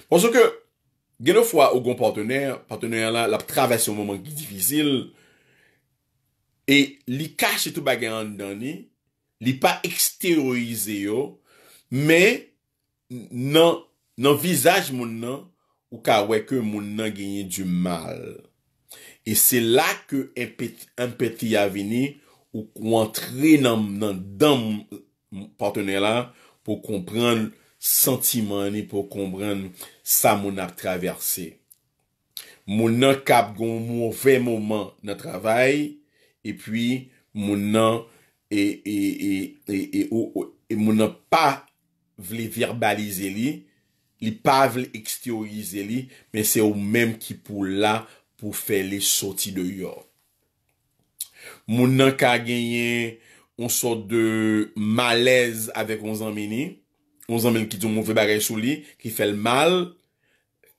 Parce que genou fwa ou gon partenè, partenè la, la p travesse ou momen ki divizil, e li kache tout bagè an dani, li pa eksteroize yo, me, nan, nan vizaj moun nan, ou ka weke moun nan genye du mal. E se la ke mpeti avini, ou kwen tre nan dam partenè la, pou kompren sentimani, pou kompren... sa moun ap traversè. Moun nan kap goun mou ve mouman nan travay, epwi moun nan e, e, e, e moun nan pa vle verbalize li, li pa vle eksteoize li, men se ou menm ki pou la pou fe le soti de yo. Moun nan ka genyen, moun sa de malez avek moun zanmeni, on zan men ki di mouve bagay sou qui fait le mal,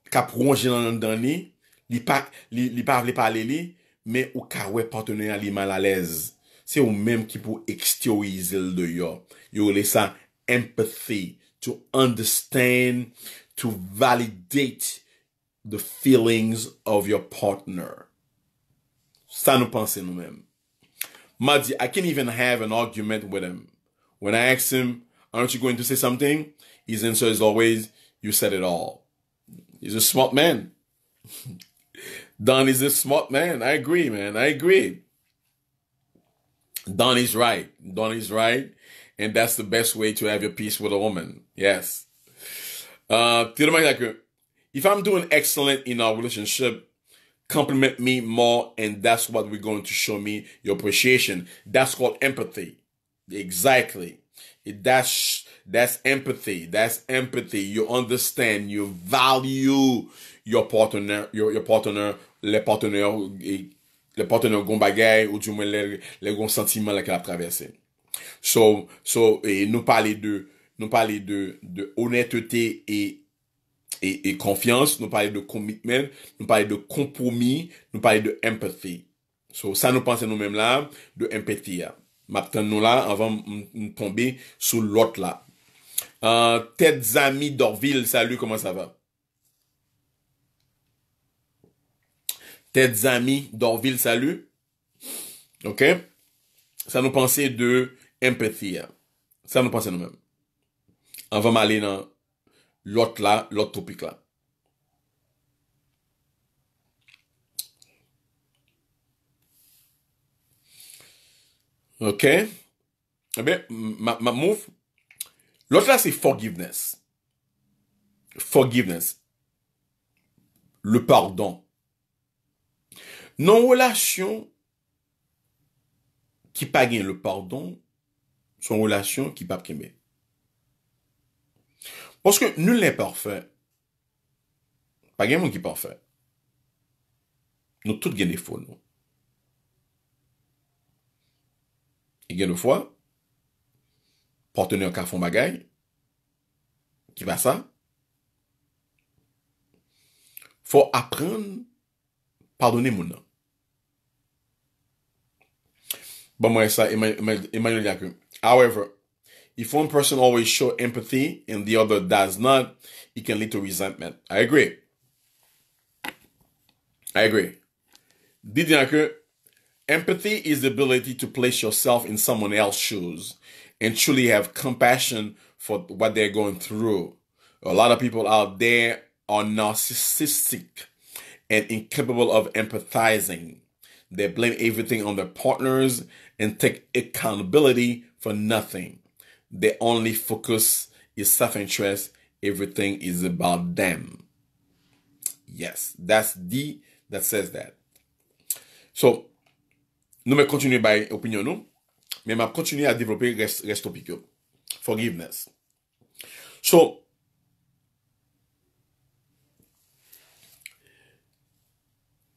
qui a nan dan li, li pa, li, li pa avle pale li, men ou ka partenaire patene est li mal alez. Se ou menm ki pou eksteriorize l de yo. Yo le empathy, to understand, to validate the feelings of your partner. Ça nous panse nous menm. Ma I can't even have an argument with him. When I ask him, Aren't you going to say something? His answer is always, You said it all. He's a smart man. Don is a smart man. I agree, man. I agree. Don is right. Don is right. And that's the best way to have your peace with a woman. Yes. Uh, if I'm doing excellent in our relationship, compliment me more. And that's what we're going to show me your appreciation. That's called empathy. Exactly. That's that's empathy. That's empathy. You understand. You value your partner, your, your partner, les partenaires, les partenaires des ou du moins les, les sentiments qu'elle a traversé. So, so, et nous parler de, nous parler de, de honnêteté et, et, et confiance, nous parler de commitment, nous parler de compromis, nous parler de empathy. So, ça nous pensons nous-mêmes là, de empathie. Hein. Maintenant, nous là avant de tomber sous l'autre là. Euh, Têtes d'Orville, salut, comment ça va? Tête amis d'Orville, salut. OK? Ça nous pensait de empathy. Hein. Ça nous pensait nous-mêmes. Avant d'aller dans l'autre là, l'autre topic là. OK? Eh bien, ma, ma move. L'autre là, c'est forgiveness. Forgiveness. Le pardon. Nos relations qui pas le pardon sont relations qui pas Parce que nul n'est parfait. Pas quelqu'un qui qui parfait. Nous tous des faux nous. ki gen nou fwa, partenè qui ka fon bagay, va ça fò apprendre pardonner moun Bon moi ça. Emmanuel Yaku. However, if one person always show empathy and the other does not, it can lead to resentment. I agree. I agree. Didier ke, Empathy is the ability to place yourself in someone else's shoes and truly have compassion for what they're going through. A lot of people out there are narcissistic and incapable of empathizing. They blame everything on their partners and take accountability for nothing. Their only focus is self interest. Everything is about them. Yes, that's D that says that. So Nou men kontinuye bay opinyon nou, men map kontinuye a devlopi restopik yo. Forgiveness. So,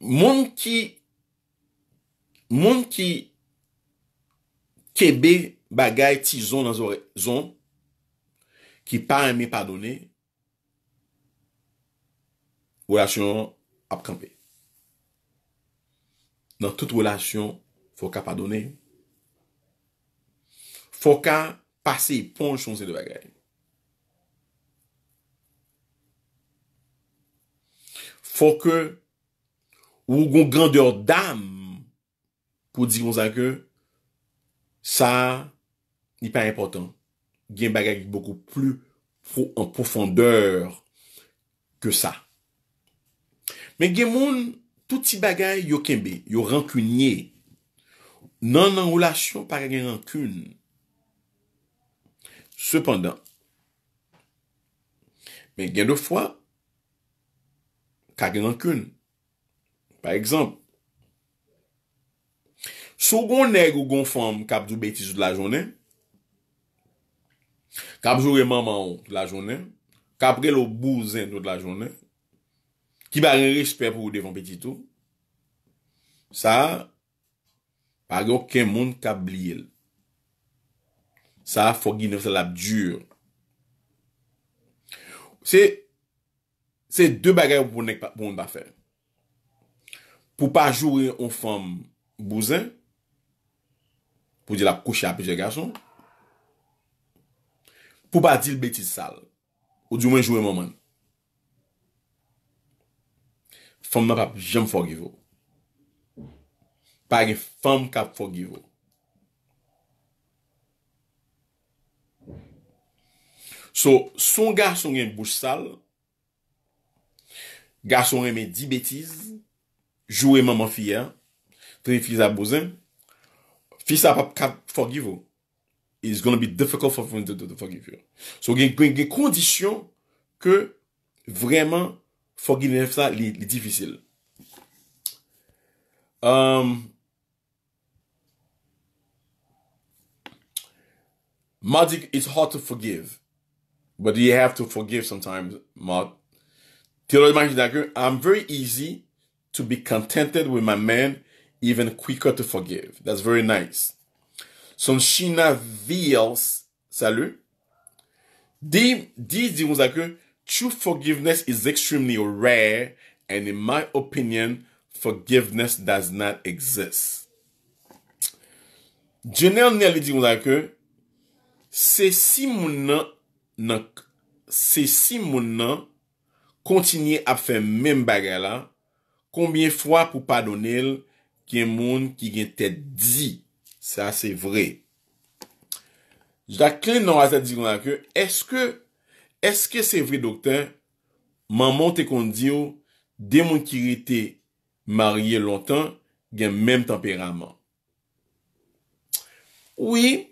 moun ki, moun ki, kebe bagay ti zon nan zon, ki pa mè padone, wòlasyon ap kampe. Nan tout wòlasyon, Fok a padone. Fok a pase y ponj son se de bagay. Fok ke ou gon grandeur dam kou di kon zake sa ni pa important. Gen bagay ki boko plu pou en profondeur ke sa. Men gen moun touti bagay yo kenbe, yo rankunye nan nan ou lasyon pa gen renkoun. Sependan, men gen de fwa, ka gen renkoun. Par ekzamp, sou gon neg ou gon form kap djou beti sou d la jounen, kap djou remaman ou d la jounen, kap gre lo bou zen nou d la jounen, ki ba ren rispe pou ou devan beti tou, sa, Pag yo ken moun kab li el. Sa fok gine vse lap djur. Se, se de bagay pou moun pa fè. Pou pa joure on fòm bouzè. Pou di lap kouchè apè jè gason. Pou pa dil beti sal. Ou di mwen joure moun man. Fòm nan pap jèm fò give ou. pa gen fèm kap fò givò. So, son garson gen bouch sal, garson gen men di bètiz, jwè maman fiyè, ten fisa bozèm, fisa pap kap fò givò, is gonna be difficult fò givò. So gen gen kondisyon ke vreman fò givò le fsa li difisil. Ehm... Um, Magic is hard to forgive, but you have to forgive sometimes, Mark. Theodore Magic, I'm very easy to be contented with my man, even quicker to forgive. That's very nice. Som China Vils, salut. These things like true forgiveness is extremely rare, and in my opinion, forgiveness does not exist. Janelle Nelly dit que se si moun nan nan, se si moun nan kontinye ap fe men bagala, konbyen fwa pou padonel gen moun ki gen tet di. Sa, se vre. Ja, kren nan wazat di kon anke, eske, eske se vre dokter, man moun te kondi yo, de moun ki rete marye lontan, gen men temperament. Ouye,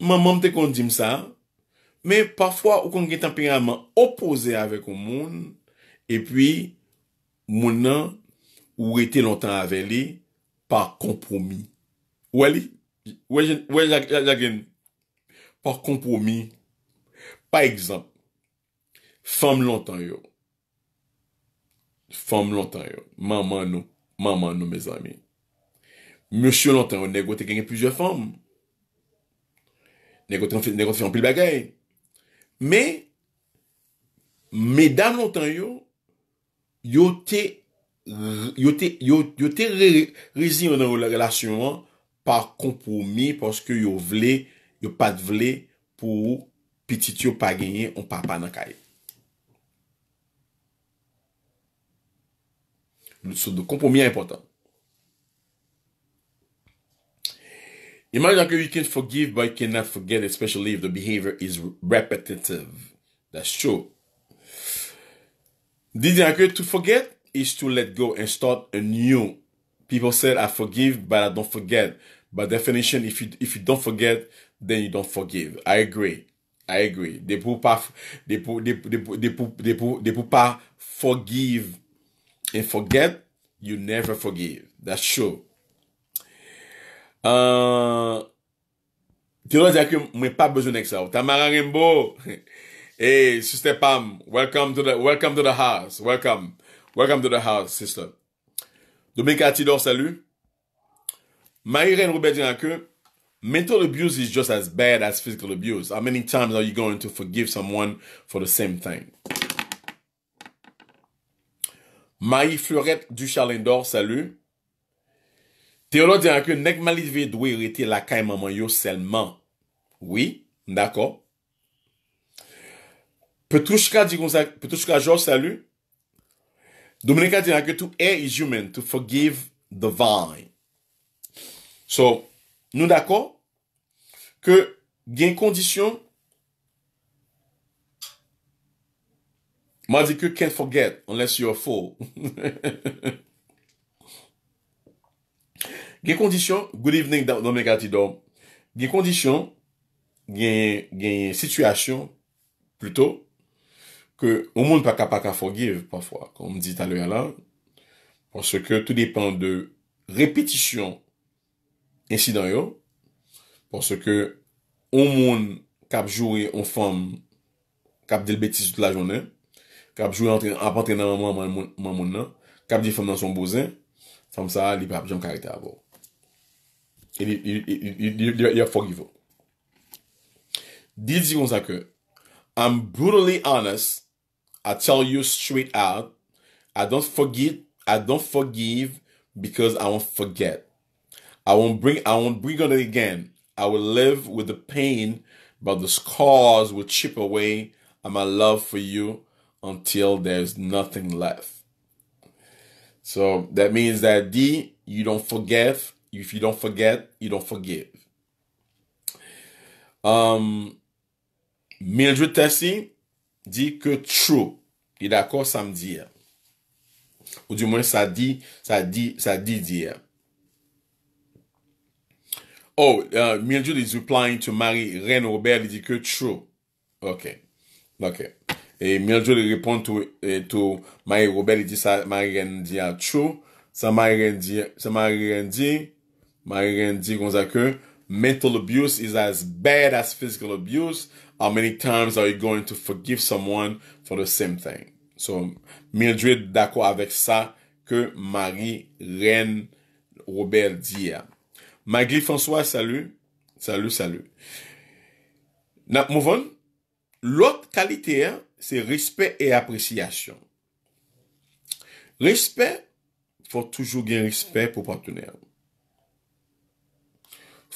Manman te kon di msa. Me, pafwa, ou kon gen temperament opose avek ou moun. E pi, moun nan ou rete lontan ave li pa kompromi. Wali? Wali la gen? Pa kompromi. Pa ekzamp. Fem lontan yo. Fem lontan yo. Maman nou. Maman nou, me zami. Monsi lontan yo negote gen gen pijwe femm. Nèkote fè anpil bagay. Mè, mè dam lontan yo, yo te, yo te, yo te rezi an an relasyon an par kompomi porske yo vle, yo pat vle pou pitit yo pa genye an papa nan kaye. Lout sou de kompomi an important. The marriage you can forgive but cannot forget, especially if the behavior is repetitive. That's true. Did I agree to forget is to let go and start anew. People said I forgive, but I don't forget. By definition, if you if you don't forget, then you don't forgive. I agree. I agree. They pour pas they pour, they, they, they, pour, they, pour, they pour pas forgive and forget, you never forgive. That's true. Uh, tu dire que ki pas pas de ça. Tamara Rimbo, hey, sister Pam, welcome to the, welcome to the house, welcome, welcome to the house, sister. Dominique Tidor, salut. Marie-Reine Robert Dinaku, mental abuse is just as bad as physical abuse. How many times are you going to forgive someone for the same thing? Maï Fleurette du Charlindor, salut. Teolo diyan ke malivé malive dwe la lakay maman yo seulement. Oui, d'accord. Petrushka peut kon sa, Petrushka salut. salu. Dominika dit que to err is human, to forgive the vine. So, nous d'accord que gen condition. ma dit que can't forget unless you're a fool. gen kondisyon, gen kondisyon, gen situasyon, pluto, ke ou moun pa kapaka forgive, pafwa, konm di talwe ala, pwoske tou depan de repetisyon ensi dan yo, pwoske ou moun kap jouri ou fom kap dil betis tout la jounen, kap jouri apante nan moun nan, kap di fom nan son bozen, fom sa li pap jom karite avok. you're forgiven. These things occur. I'm brutally honest. I tell you straight out. I don't forget. I don't forgive because I won't forget. I won't bring. I won't bring on it again. I will live with the pain, but the scars will chip away at my love for you until there's nothing left. So that means that D, you don't forget If you don't forget, you don't forgive. Um, Mildred Tessie di ke true. Di d'akor sa mdia. Ou di mwen sa di, sa di, sa di dya. Oh, uh, Mildred is replying to Marie-Ren Robert di ke true. Ok, ok. E Mildred replying to e, Marie-Ren Robert di sa Marie-Ren dya true. Sa Marie-Ren dya Marie-Ren di konzak ke, mental abuse is as bad as physical abuse. How many times are you going to forgive someone for the same thing? So, Mildred d'akou avek sa ke Marie-Ren Robert di ya. Magli François, salu. Salu, salu. Nap mou von? L'ot kalite ya, se respet e apresyasyon. Respet, fò toujou gen respet pou pwantounèm.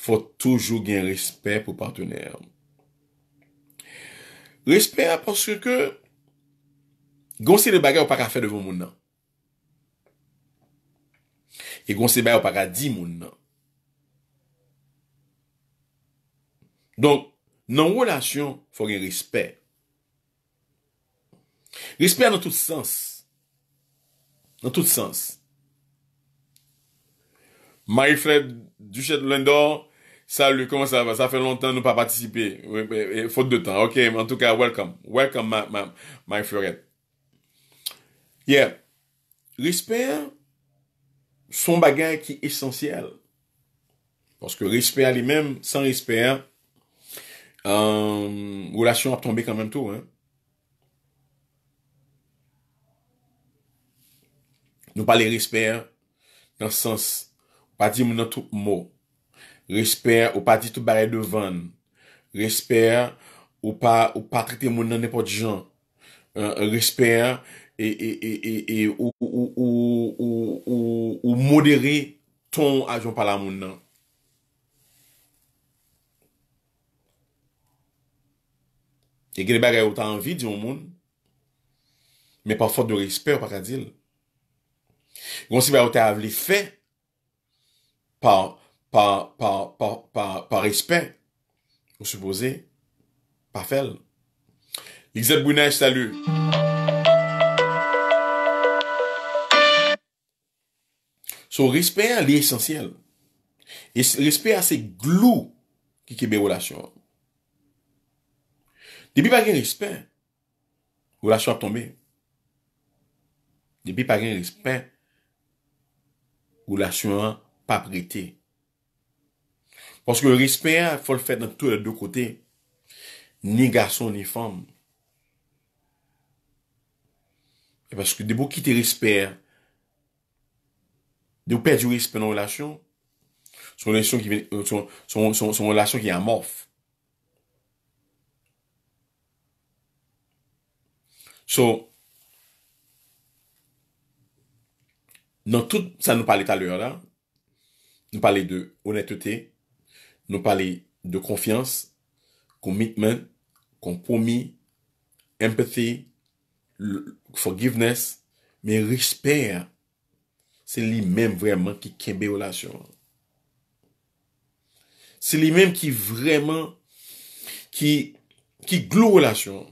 fò toujou gen respè pò partenèm. Respè apòske ke gonsè de bagè w pa ka fè devon moun nan. E gonsè bagè w pa ka di moun nan. Donk, nan wò lasyon fò gen respè. Respè nan tout sens. Nan tout sens. Ma y fred du chèd lèndor, Salut, comment ça va? Ça fait longtemps nous pas participé. Faute de temps. Ok, en tout cas, welcome. Welcome, my, my, my Yeah. Respect, son est essentiel. Parce que respect à lui-même, sans respect, hein, euh, relation a tombé quand même tout. Hein. Nous pas de respect hein, le sens, pas dire pas tout mot. Resper ou pa ditou bare devan. Resper ou pa trite moun nan nepo dijan. Resper ou euh, modere ton ajon pala moun nan. E geni bagay ou ta anvi diyon moun. Me pa fote de resper pa ka dil. Gon si ba ou ta avli fe. Pa par, par, par, par, par respect, vous supposez, par fait. Lisette brunet salut. Son respect est essentiel. Et respect c'est le qui qui qui relation. Depuis pas de respect, relation a tombé. Depuis pas de respect, relation pas prêtée. Parce que le respect, il hein, faut le faire dans tous les deux côtés. Ni garçon, ni femme. Et parce que de vous quitter respect, hein, de vous perdre du respect dans la relation, c'est une relation qui euh, relation qui est amorphe. Donc, dans tout ça, nous parlait tout à l'heure, là, nous parlait de honnêteté, nou pale de konfians, komitmen, kompomi, empathy, forgiveness, men risper, se li men vreman ki kembe olasyon. Se li men ki vreman ki glou olasyon.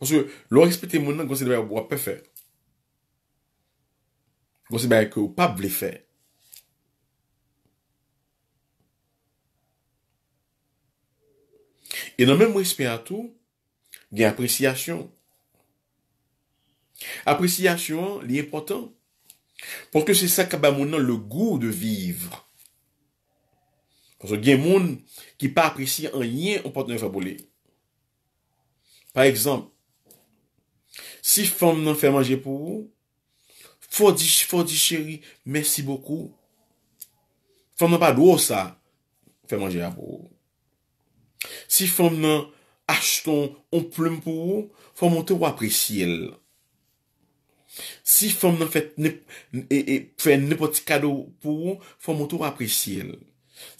Ponsyo, lor rispeti moun nan gonsi dwe ap wap pe fe. Gonsi dwe ap wap pe fe. E nan men mwispe a tou, gen apresyasyon. Apresyasyon li e potan pou ke se sa kabamounan le gou de viv. Kwanse gen moun ki pa apresyanyen ou potan eva bole. Par exemple, si fom nan fè manje pou ou, fò di chéri, mèsi boku. Fom nan pa dò sa fè manje la pou ou. Si fòm nan achton on ploum pou, fòm an te wapresyele. Si fòm nan fèt ne e, e, poti kado pou, fòm an te wapresyele.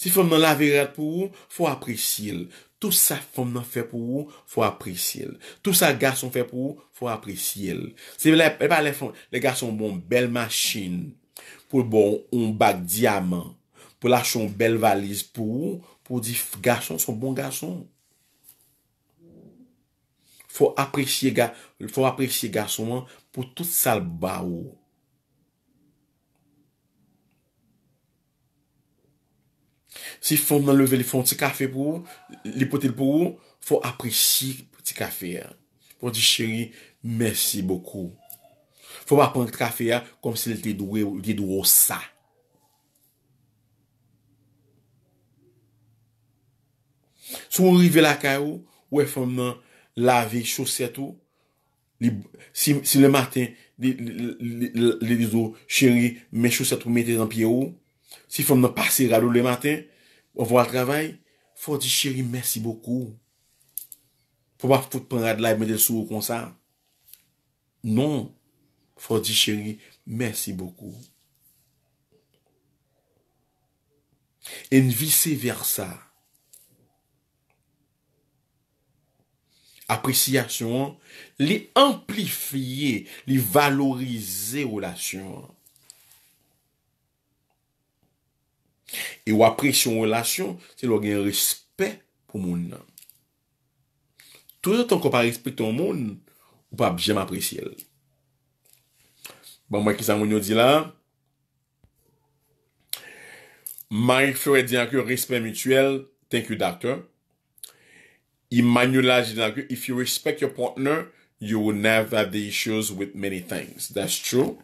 Si fòm nan laverat pou, fòm an apresyele. Tout sa fòm nan fè pou, fòm an apresyele. Tout sa gason fè pou, fòm an apresyele. Se e le gason bon bel machin, pou bon on bak diaman, pou lachon bel valiz pou, pou di gason, son bon gason. Fou apresye gasonman pou tout salba ou. Si foun nan leve li foun ti kafe pou ou, li pote pou ou, fou apresye ti kafe ya. Fou di cheri, mersi boku. Fou apresye ti kafe ya kon se li te dwe ou sa. Sou ou rive la ka ou, ou e fòm nan lavi choset ou, si le matin, li li zo, chéri, men choset pou mète zanpye ou, si fòm nan pasi rado le matin, ou vwa travay, fò di chéri, mèsi bokou. Fò pa fòt pan rade la, mède sou ou konsa. Non, fò di chéri, mèsi bokou. En vise versa, apresyasyon an, li amplifiye, li valorize ou lasyon an. E ou apresyon ou lasyon, se lwa gen respet pou moun nan. Touzat an kon pa respet ton moun, ou pa bje m apresyel. Ban mwen ki sa moun yo di la, ma yi fwe diyan ki respet mutuel ten ki dake. Emmanuel Ajinagu, if you respect your partner, you will never have the issues with many things. That's true.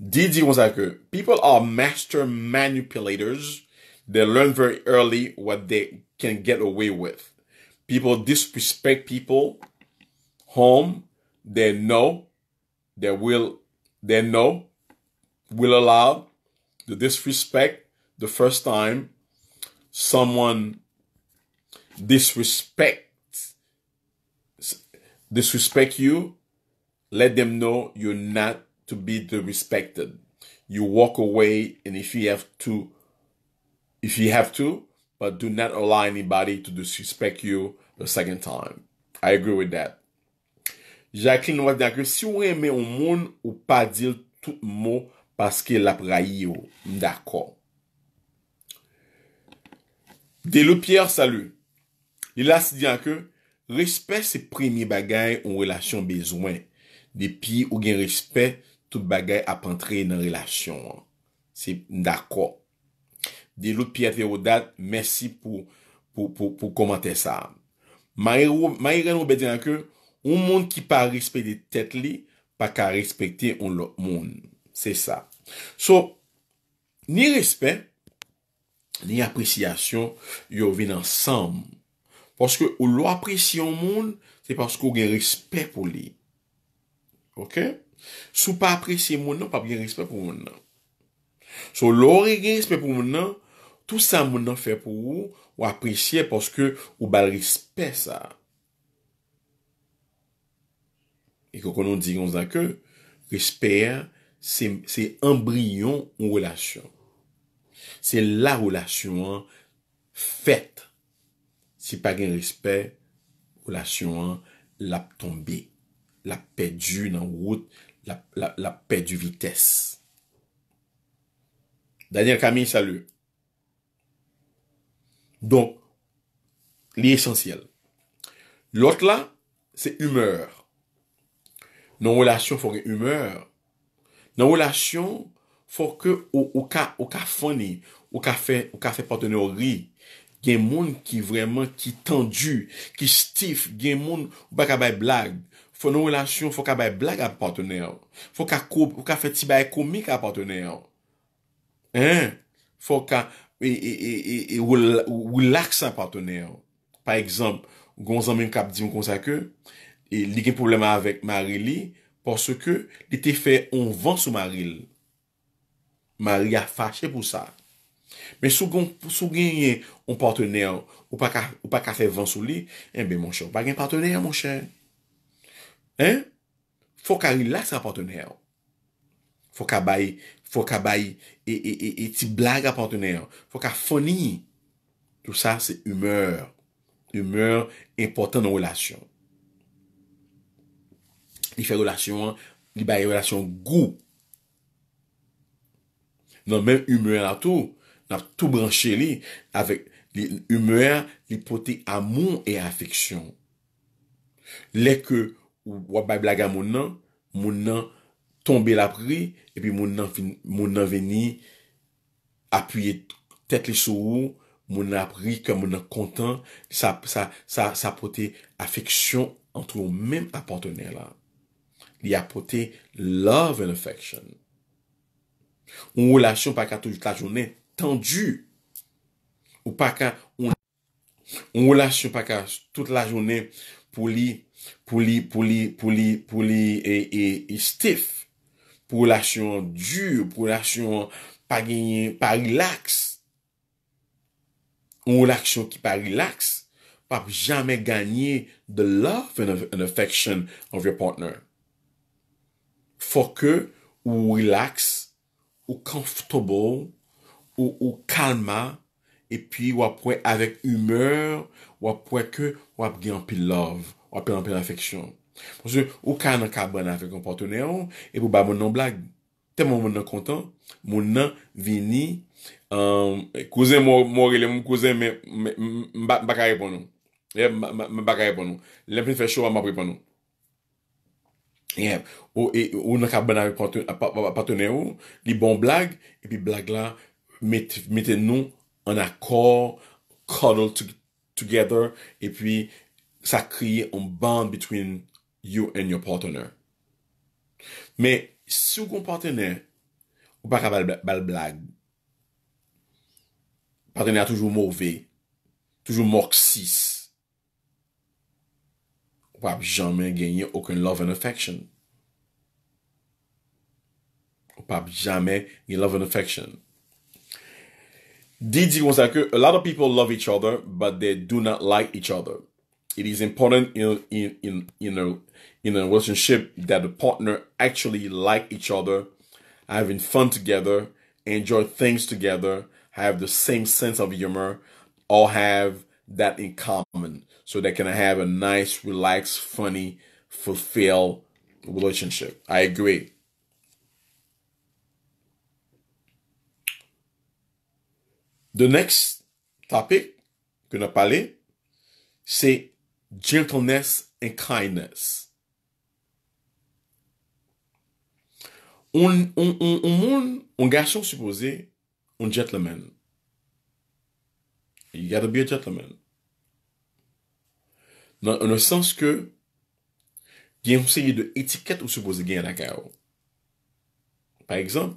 Didi was like, people are master manipulators. They learn very early what they can get away with. People disrespect people home. They know, they will, they know, will allow the disrespect the first time someone disrespect disrespect you, let them know you're not to be the respected. You walk away and if you have to if you have to, but do not allow anybody to disrespect you the second time. I agree with that. Jacqueline wap dan ke si ou reme ou moun ou pa dil tout mou paske la prayi yo. D'akor. Delo Pierre, salut. Lila si diyan ke, respect se premi bagay ou relasyon bezwen. Depi ou gen respect, tout bagay ap antre nan relasyon. Se ndakwa. De lout pi atre ou dat, mersi pou komante sa. Ma ire nou be diyan ke, ou moun ki pa respect de tet li, pa ka respecte ou lout moun. Se sa. So, ni respect, ni apresyasyon, yo vin ansam. Poske ou lo apresye yon moun, se paske ou gen respet pou li. Ok? Sou pa apresye moun nan, pa gen respet pou moun nan. Sou lo re gen respet pou moun nan, tout sa moun nan fe pou ou, ou apresye poske ou bal respet sa. E konon diyon zake, respet se embryon ou relasyon. Se la relasyon fet. Si pas gen respect, relation, la tombée la perdue dans route, la, la, la perdu vitesse. Daniel Camille, salut. Donc, l'essentiel. L'autre, là, là, c'est humeur. Nos relations faut une humeur. Nos relations font que au cas au ka au cas, au café de gen moun ki vreman, ki tendu, ki stif, gen moun ou baka bay blag. Fon nou relasyon, fok a bay blag a partenè. Fok a fè ti bay komik a partenè. Hein? Fok a, ou laks a partenè. Par exemple, gonzamin kap di mou konsa ke, e, li gen probleme avèk Marili, porske li te fè on vant sou Marili. Marili a fache pou sa. Men sou genye ou partenè ou pa ka fè vansou li, enbe eh mon chè, ou pa gen partenè, mon chè. En, fò ka rilak sa partenè. Fò ka bay, fò ka bay e ti blag a partenè. Fò ka fò ni. Tout sa, se humèr. Humèr important nan relasyon. Li fè relasyon, li bay relasyon gout. Nan men humèr la tout, nou ap tou branche li, avek li humeer, li pote amon e afeksyon. Le ke ou wabay blaga moun nan, moun nan tombe la pri, epi moun nan veni apuyye tet li sou ou, moun nan pri, ke moun nan kontan, sa pote afeksyon an tou moun men apotone la. Li apote love and affection. Ou lasyon pa kato jout la jounen, Tendu. Ou pa ka. Ou laksyon pa ka. Tout la jounen. Pou li. Pou li. Pou li. Pou li. Pou li. E, e, e stiff. Pou laksyon dju. Pou laksyon. Pa genyen. Pa relax. Ou laksyon ki pa relax. Pa pou jamen ganyen. The love and affection of your partner. Fok ke ou relax. Ou comfortable. Ou kalma. E pi wap pwen avèk humeur. Wap pwen ke wap gen apil love. Wap gen apil anpeksyon. Pon se, ou ka nan ka ban avèk anpato neon. E pou ba moun nan blag. Tem moun moun nan kontan. Moun nan vini. Kouzen euh, mou mori le moun kouzen. M bakay pou nou. M bakay pou nou. Lem fin fè chou wap m apri pou nou. Yep. Ou nan ka ban avèk anpato neon. Li bon blag. E pi blag la... mettez-nous en accord, cuddle together, et puis ça crée un bond between you and your partner. Mais si vous partenaire, ou pas capable de blague, partenaire toujours mauvais, toujours moxis, ou pas jamais gagner aucun love and affection. Ou pas jamais gagner love and affection. Didi was like, a lot of people love each other, but they do not like each other. It is important in in in you know in a relationship that the partner actually like each other, having fun together, enjoy things together, have the same sense of humor, all have that in common, so they can have a nice, relaxed, funny, fulfilled relationship. I agree. The next topic que nous parlé, c'est gentleness and kindness. On, on, on, garçon supposé, un gentleman. You gotta be a gentleman. Dans, le sens que, il y a une série d'étiquettes ou supposé gagner la Par exemple,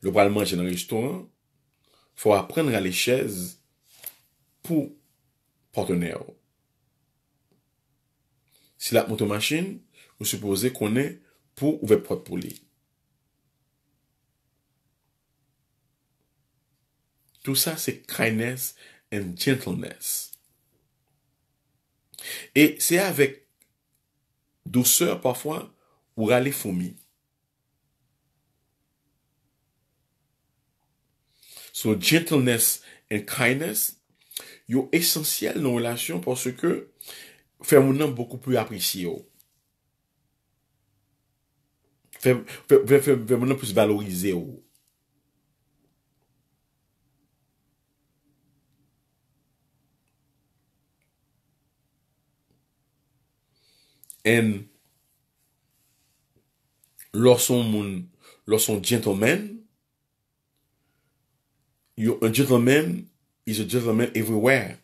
le parlement manger dans restaurant, faut apprendre à les chaises pour partenaire. Si la motomachine, vous supposez qu'on est pour ouvrir porte pour Tout ça, c'est kindness and gentleness. Et c'est avec douceur parfois ou râler fourmi. So gentleness and kindness yo esensyel nan relasyon porso ke fè moun nan boku pou apresye yo. Fè moun nan pou se valorize yo. En lò son moun lò son gentleman Un gentleman is a gentleman everywhere.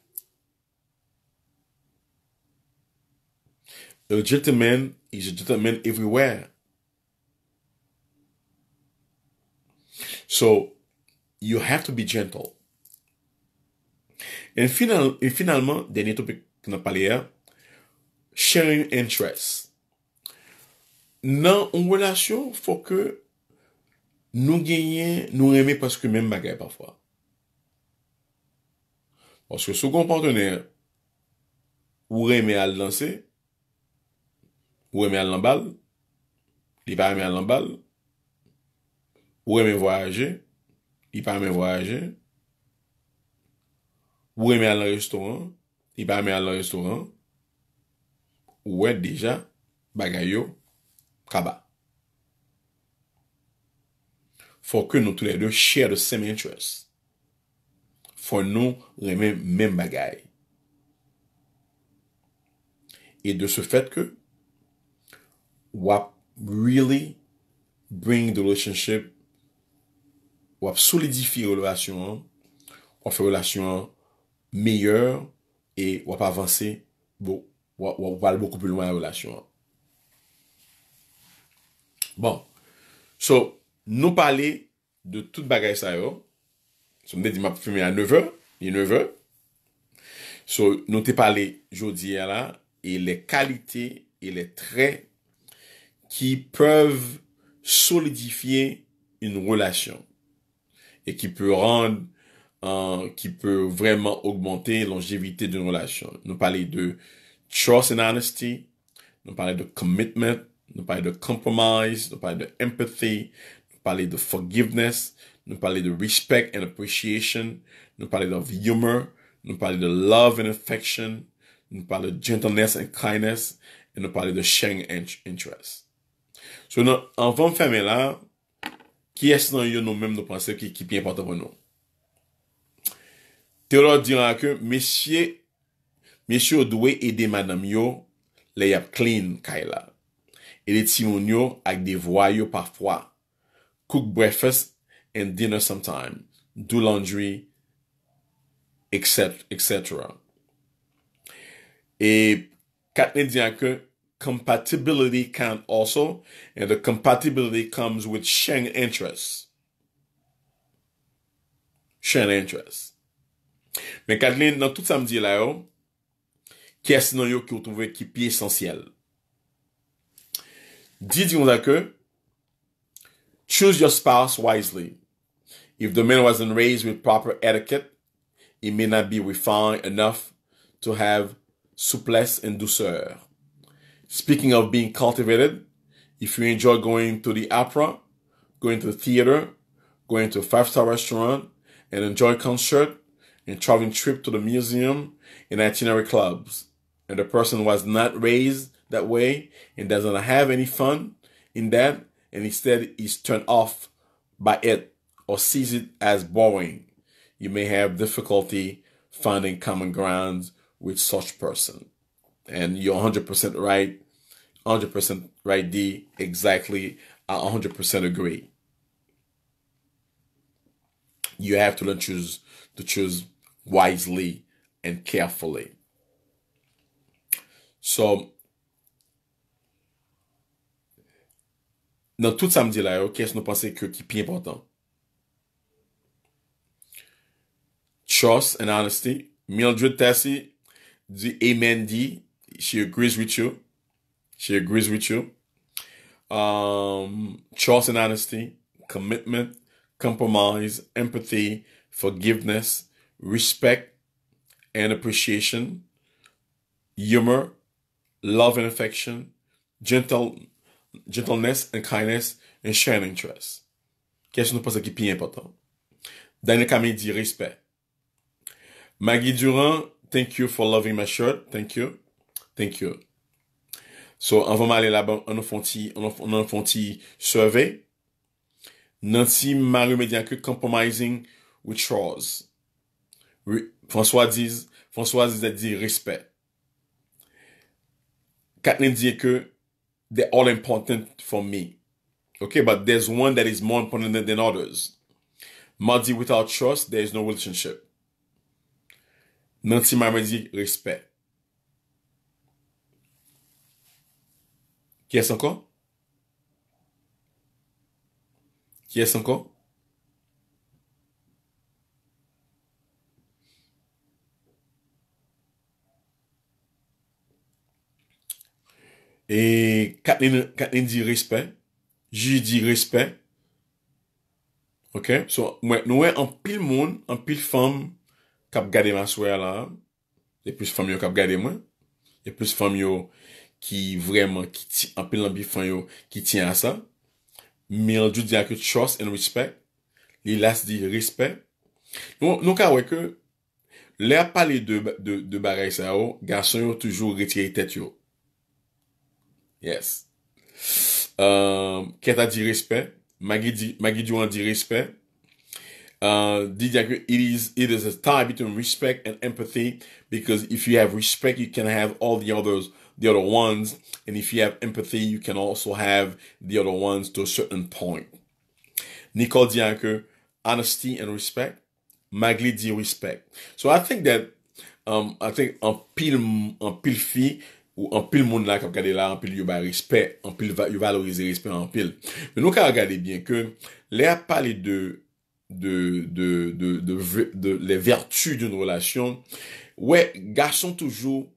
Un gentleman is a gentleman everywhere. So you have to be gentle. et finalement, dernier topic que a parlé hier, sharing interests. Dans une relation, il faut que nous gagnions, nous aimions parce que même bagaille parfois. Oske sou kompantene, ou reme al lanse, ou reme al lanbal, li pa reme al lanbal, ou reme voyaje, li pa reme voyaje, ou reme al lanrestoran, li pa reme al lanrestoran, ou wè dija bagay yo kaba. Fòkè nou tounè dè chèr de semen chòs. Fwa nou remen men bagay. E de se fèt ke, wap really bring the relationship, wap solidifi yon relasyon, wap fè relasyon meyèr, e wap avanse, wap wale boku plouan yon relasyon. Bon, so nou pale de tout bagay sa yo, So mwen di map a 9 an, une 9 an. So nou te pale jodi a la, e le kalite, e le qui ki pev solidifiye yon relasyon. E euh, ki pe rande, qui ki pe vreman relation nous parler de trust and honesty, nous parler de commitment, nous parler de compromise, nous parler de empathy, nous parler de forgiveness, nous parler de respect and appreciation, nous parler de humor, nous parler de love and affection, nous parler de gentleness and kindness, et nous parler de sharing and interest. So, nan, fermer là. quest qui est nous yo nous-mêmes nous penser qui qui est important pour nous? Théodore dirait que messieurs, messieurs, doivent aider madame yo, les yap clean kay la. les timon yo avec parfois yo Cook breakfast and dinner sometime, do laundry, etc. Et, e katne diyan ke, compatibility can also, and the compatibility comes with shen interest. Shen interest. Men katne nan tout samdi la yo, kese nan yo ki ou touve ki pi esensyel. Di diyon la ke, choose your spouse wisely. If the man wasn't raised with proper etiquette, he may not be refined enough to have souplesse and douceur. Speaking of being cultivated, if you enjoy going to the opera, going to the theater, going to a five-star restaurant, and enjoy concert, and traveling trip to the museum and itinerary clubs, and the person was not raised that way and doesn't have any fun in that, and instead is turned off by it or sees it as boring. You may have difficulty finding common ground with such person. And you're 100% right, 100% right, D, exactly, I 100% agree. You have to learn choose to choose wisely and carefully. So nan tout sa me dit la yo, kes nou panse ke ki pi important. trust and honesty. Mildred Tassi, the Amen D, she agrees with you. She agrees with you. Um, trust and honesty, commitment, compromise, empathy, forgiveness, respect and appreciation, humor, love and affection, gentle, gentleness and kindness, and sharing interests. Qu'est-ce que nous pensons qui est plus important? dit respect. Maggie Durand, thank you for loving my shirt. Thank you. Thank you. So, anvan ma ale la ban, an an un ti survey. Nancy Marie Mario Medianke compromising with chores. François dit François diz a dit respect. Kathleen dit que they're all important for me. Okay, but there's one that is more important than, than others. Mardi, without trust, there is no relationship. Nansi mwa mwen di, respet. Kyes anko? Kyes anko? E, katnen di, respet. J di, respet. Ok, so, mwen anpil moun, anpil fanm, kap gade man swè la, le plus fam yo kap gade mwen, le plus fam yo ki vreman ki ti apilan bi fan yo, ki ti an sa, mil ju di ak yo trust and respect, li las di respect, nou ka wè ke, le ap pale de barey sa oh, yo, ganson yo toujou ritye yi tet yo, yes, kèta euh, di respect, magi di wan di respect, Uh, DJ, it is it is a tie between respect and empathy because if you have respect, you can have all the others, the other ones, and if you have empathy, you can also have the other ones to a certain point. Nicole Diacre, honesty and respect. Magli Di respect. So I think that um, I think an pil, an pil fi ou an pil moun la kap gade la, an pil yo ba respect, an pil yo valorize respect an pil. Men nou ka gade bien ke le a pale de de, de, de, de, de les vertus d'une relation, ouais, garçon toujours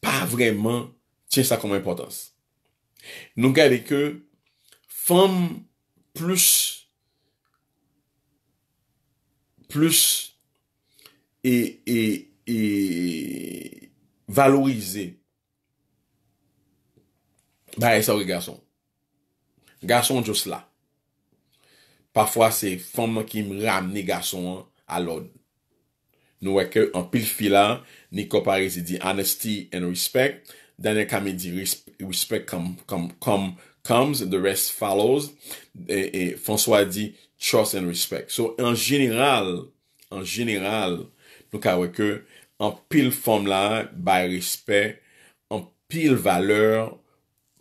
pas vraiment tient ça comme importance. Nous avec que femme plus plus et, et, et valoriser bah ça oui, garçon garçon juste là pafwa se foman ki m ram negasyon alod. Nou weke, an pil filan, ni kopare se di anesty and respect, danye kamen di respect comes, the rest follows, e fonswa di trust and respect. So, an general, an general, nou ka weke, an pil foman la, bay respect, an pil valeur,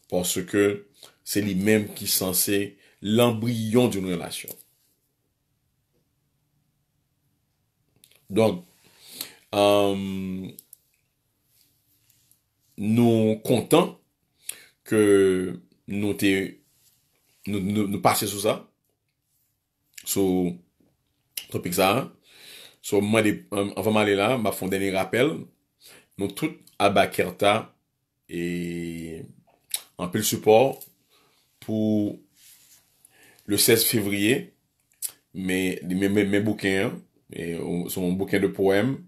porso ke se li menm ki sanse l'embryon d'une relation. Donc, euh, nous comptons que nous, nous, nous, nous passions sous ça, sous topic ça. So, mwen euh, avant aller là, le vais faire un dernier rappel, Bakerta, et un peu le support pour le 16 février, mes, mes, mes bouquins, et son bouquin de poèmes,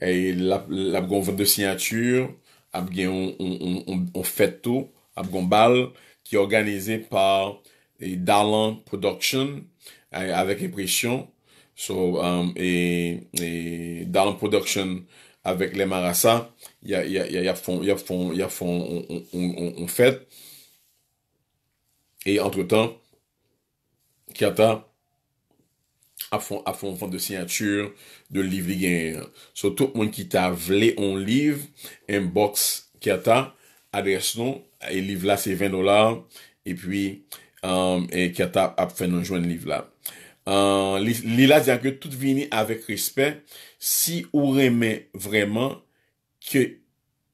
et la, la vente de signature, on, on, on, on fait tout, Abgon Bal, qui est organisé par Darlan Production, avec impression, so, um, et, et Darlan Production avec les Marassa, il y a, y a, y y a fond, y a fond, y a fond, on, on, on fête. Et entre-temps, Kata a fond à fond de signature de livre surtout surtout So, tout monde un ta un on livre inbox Kata, adresse-nous. et livre-là, c'est 20 dollars. Et puis, um, et Kata a fait un joint que là. là Lila dit tout avec respect, si ou remet vraiment que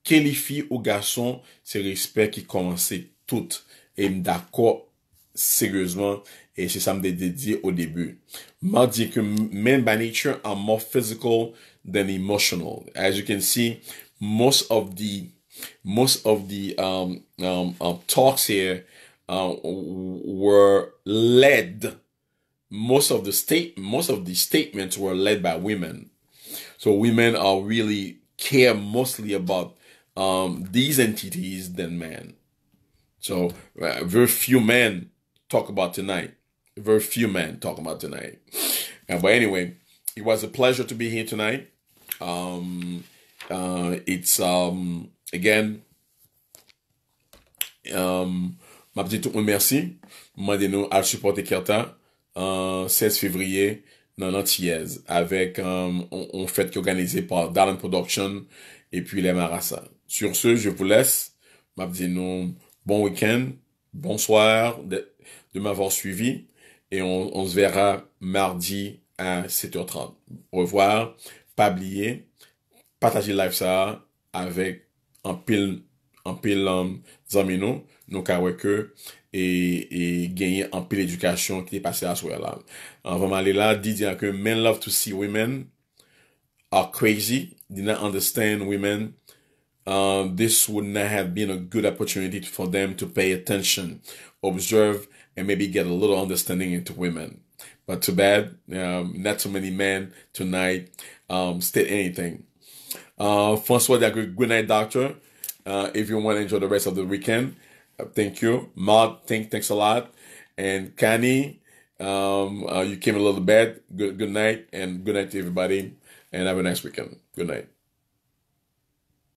qualifie au garçon ou respect qui commençait tout. Et d'accord sérieusement et c'est ça me dédié au début. Mark dit que men by nature are more physical than emotional. As you can see, most of the most of the um, um, um, talks here uh, were led. Most of the state, most of the statements were led by women. So women are really care mostly about um, these entities than men. So uh, very few men talk about tonight. very few men talking about tonight. but anyway, it was a pleasure to be here tonight. Um, uh, it's um, again. Um, ma tout merci. Mandez-nous à supporter Kerta en euh, 16 février dans l'Antillaise avec um, une on, on fête organisée par Darren Production et puis les Marassa. Sur ce, je vous laisse. Ma nous bon week-end, bonsoir de, de m'avoir suivi et on, se verra mardi à 7h30. Au revoir. Pas oublier, partager live ça avec un pile, um, d'amis pile nous, nos et, et gagner un pile éducation qui est passée à ce là. On va aller là, dire que men love to see women are crazy, did not understand women. Um, this would not have been a good opportunity for them to pay attention, observe, and maybe get a little understanding into women. But too bad, um, not too many men tonight um, state anything. Uh, Francois, good, good night, doctor. Uh, if you want to enjoy the rest of the weekend, uh, thank you. Mark, thank, thanks a lot. And Kenny, um, uh, you came a little bad. Good, good night, and good night to everybody, and have a nice weekend. Good night.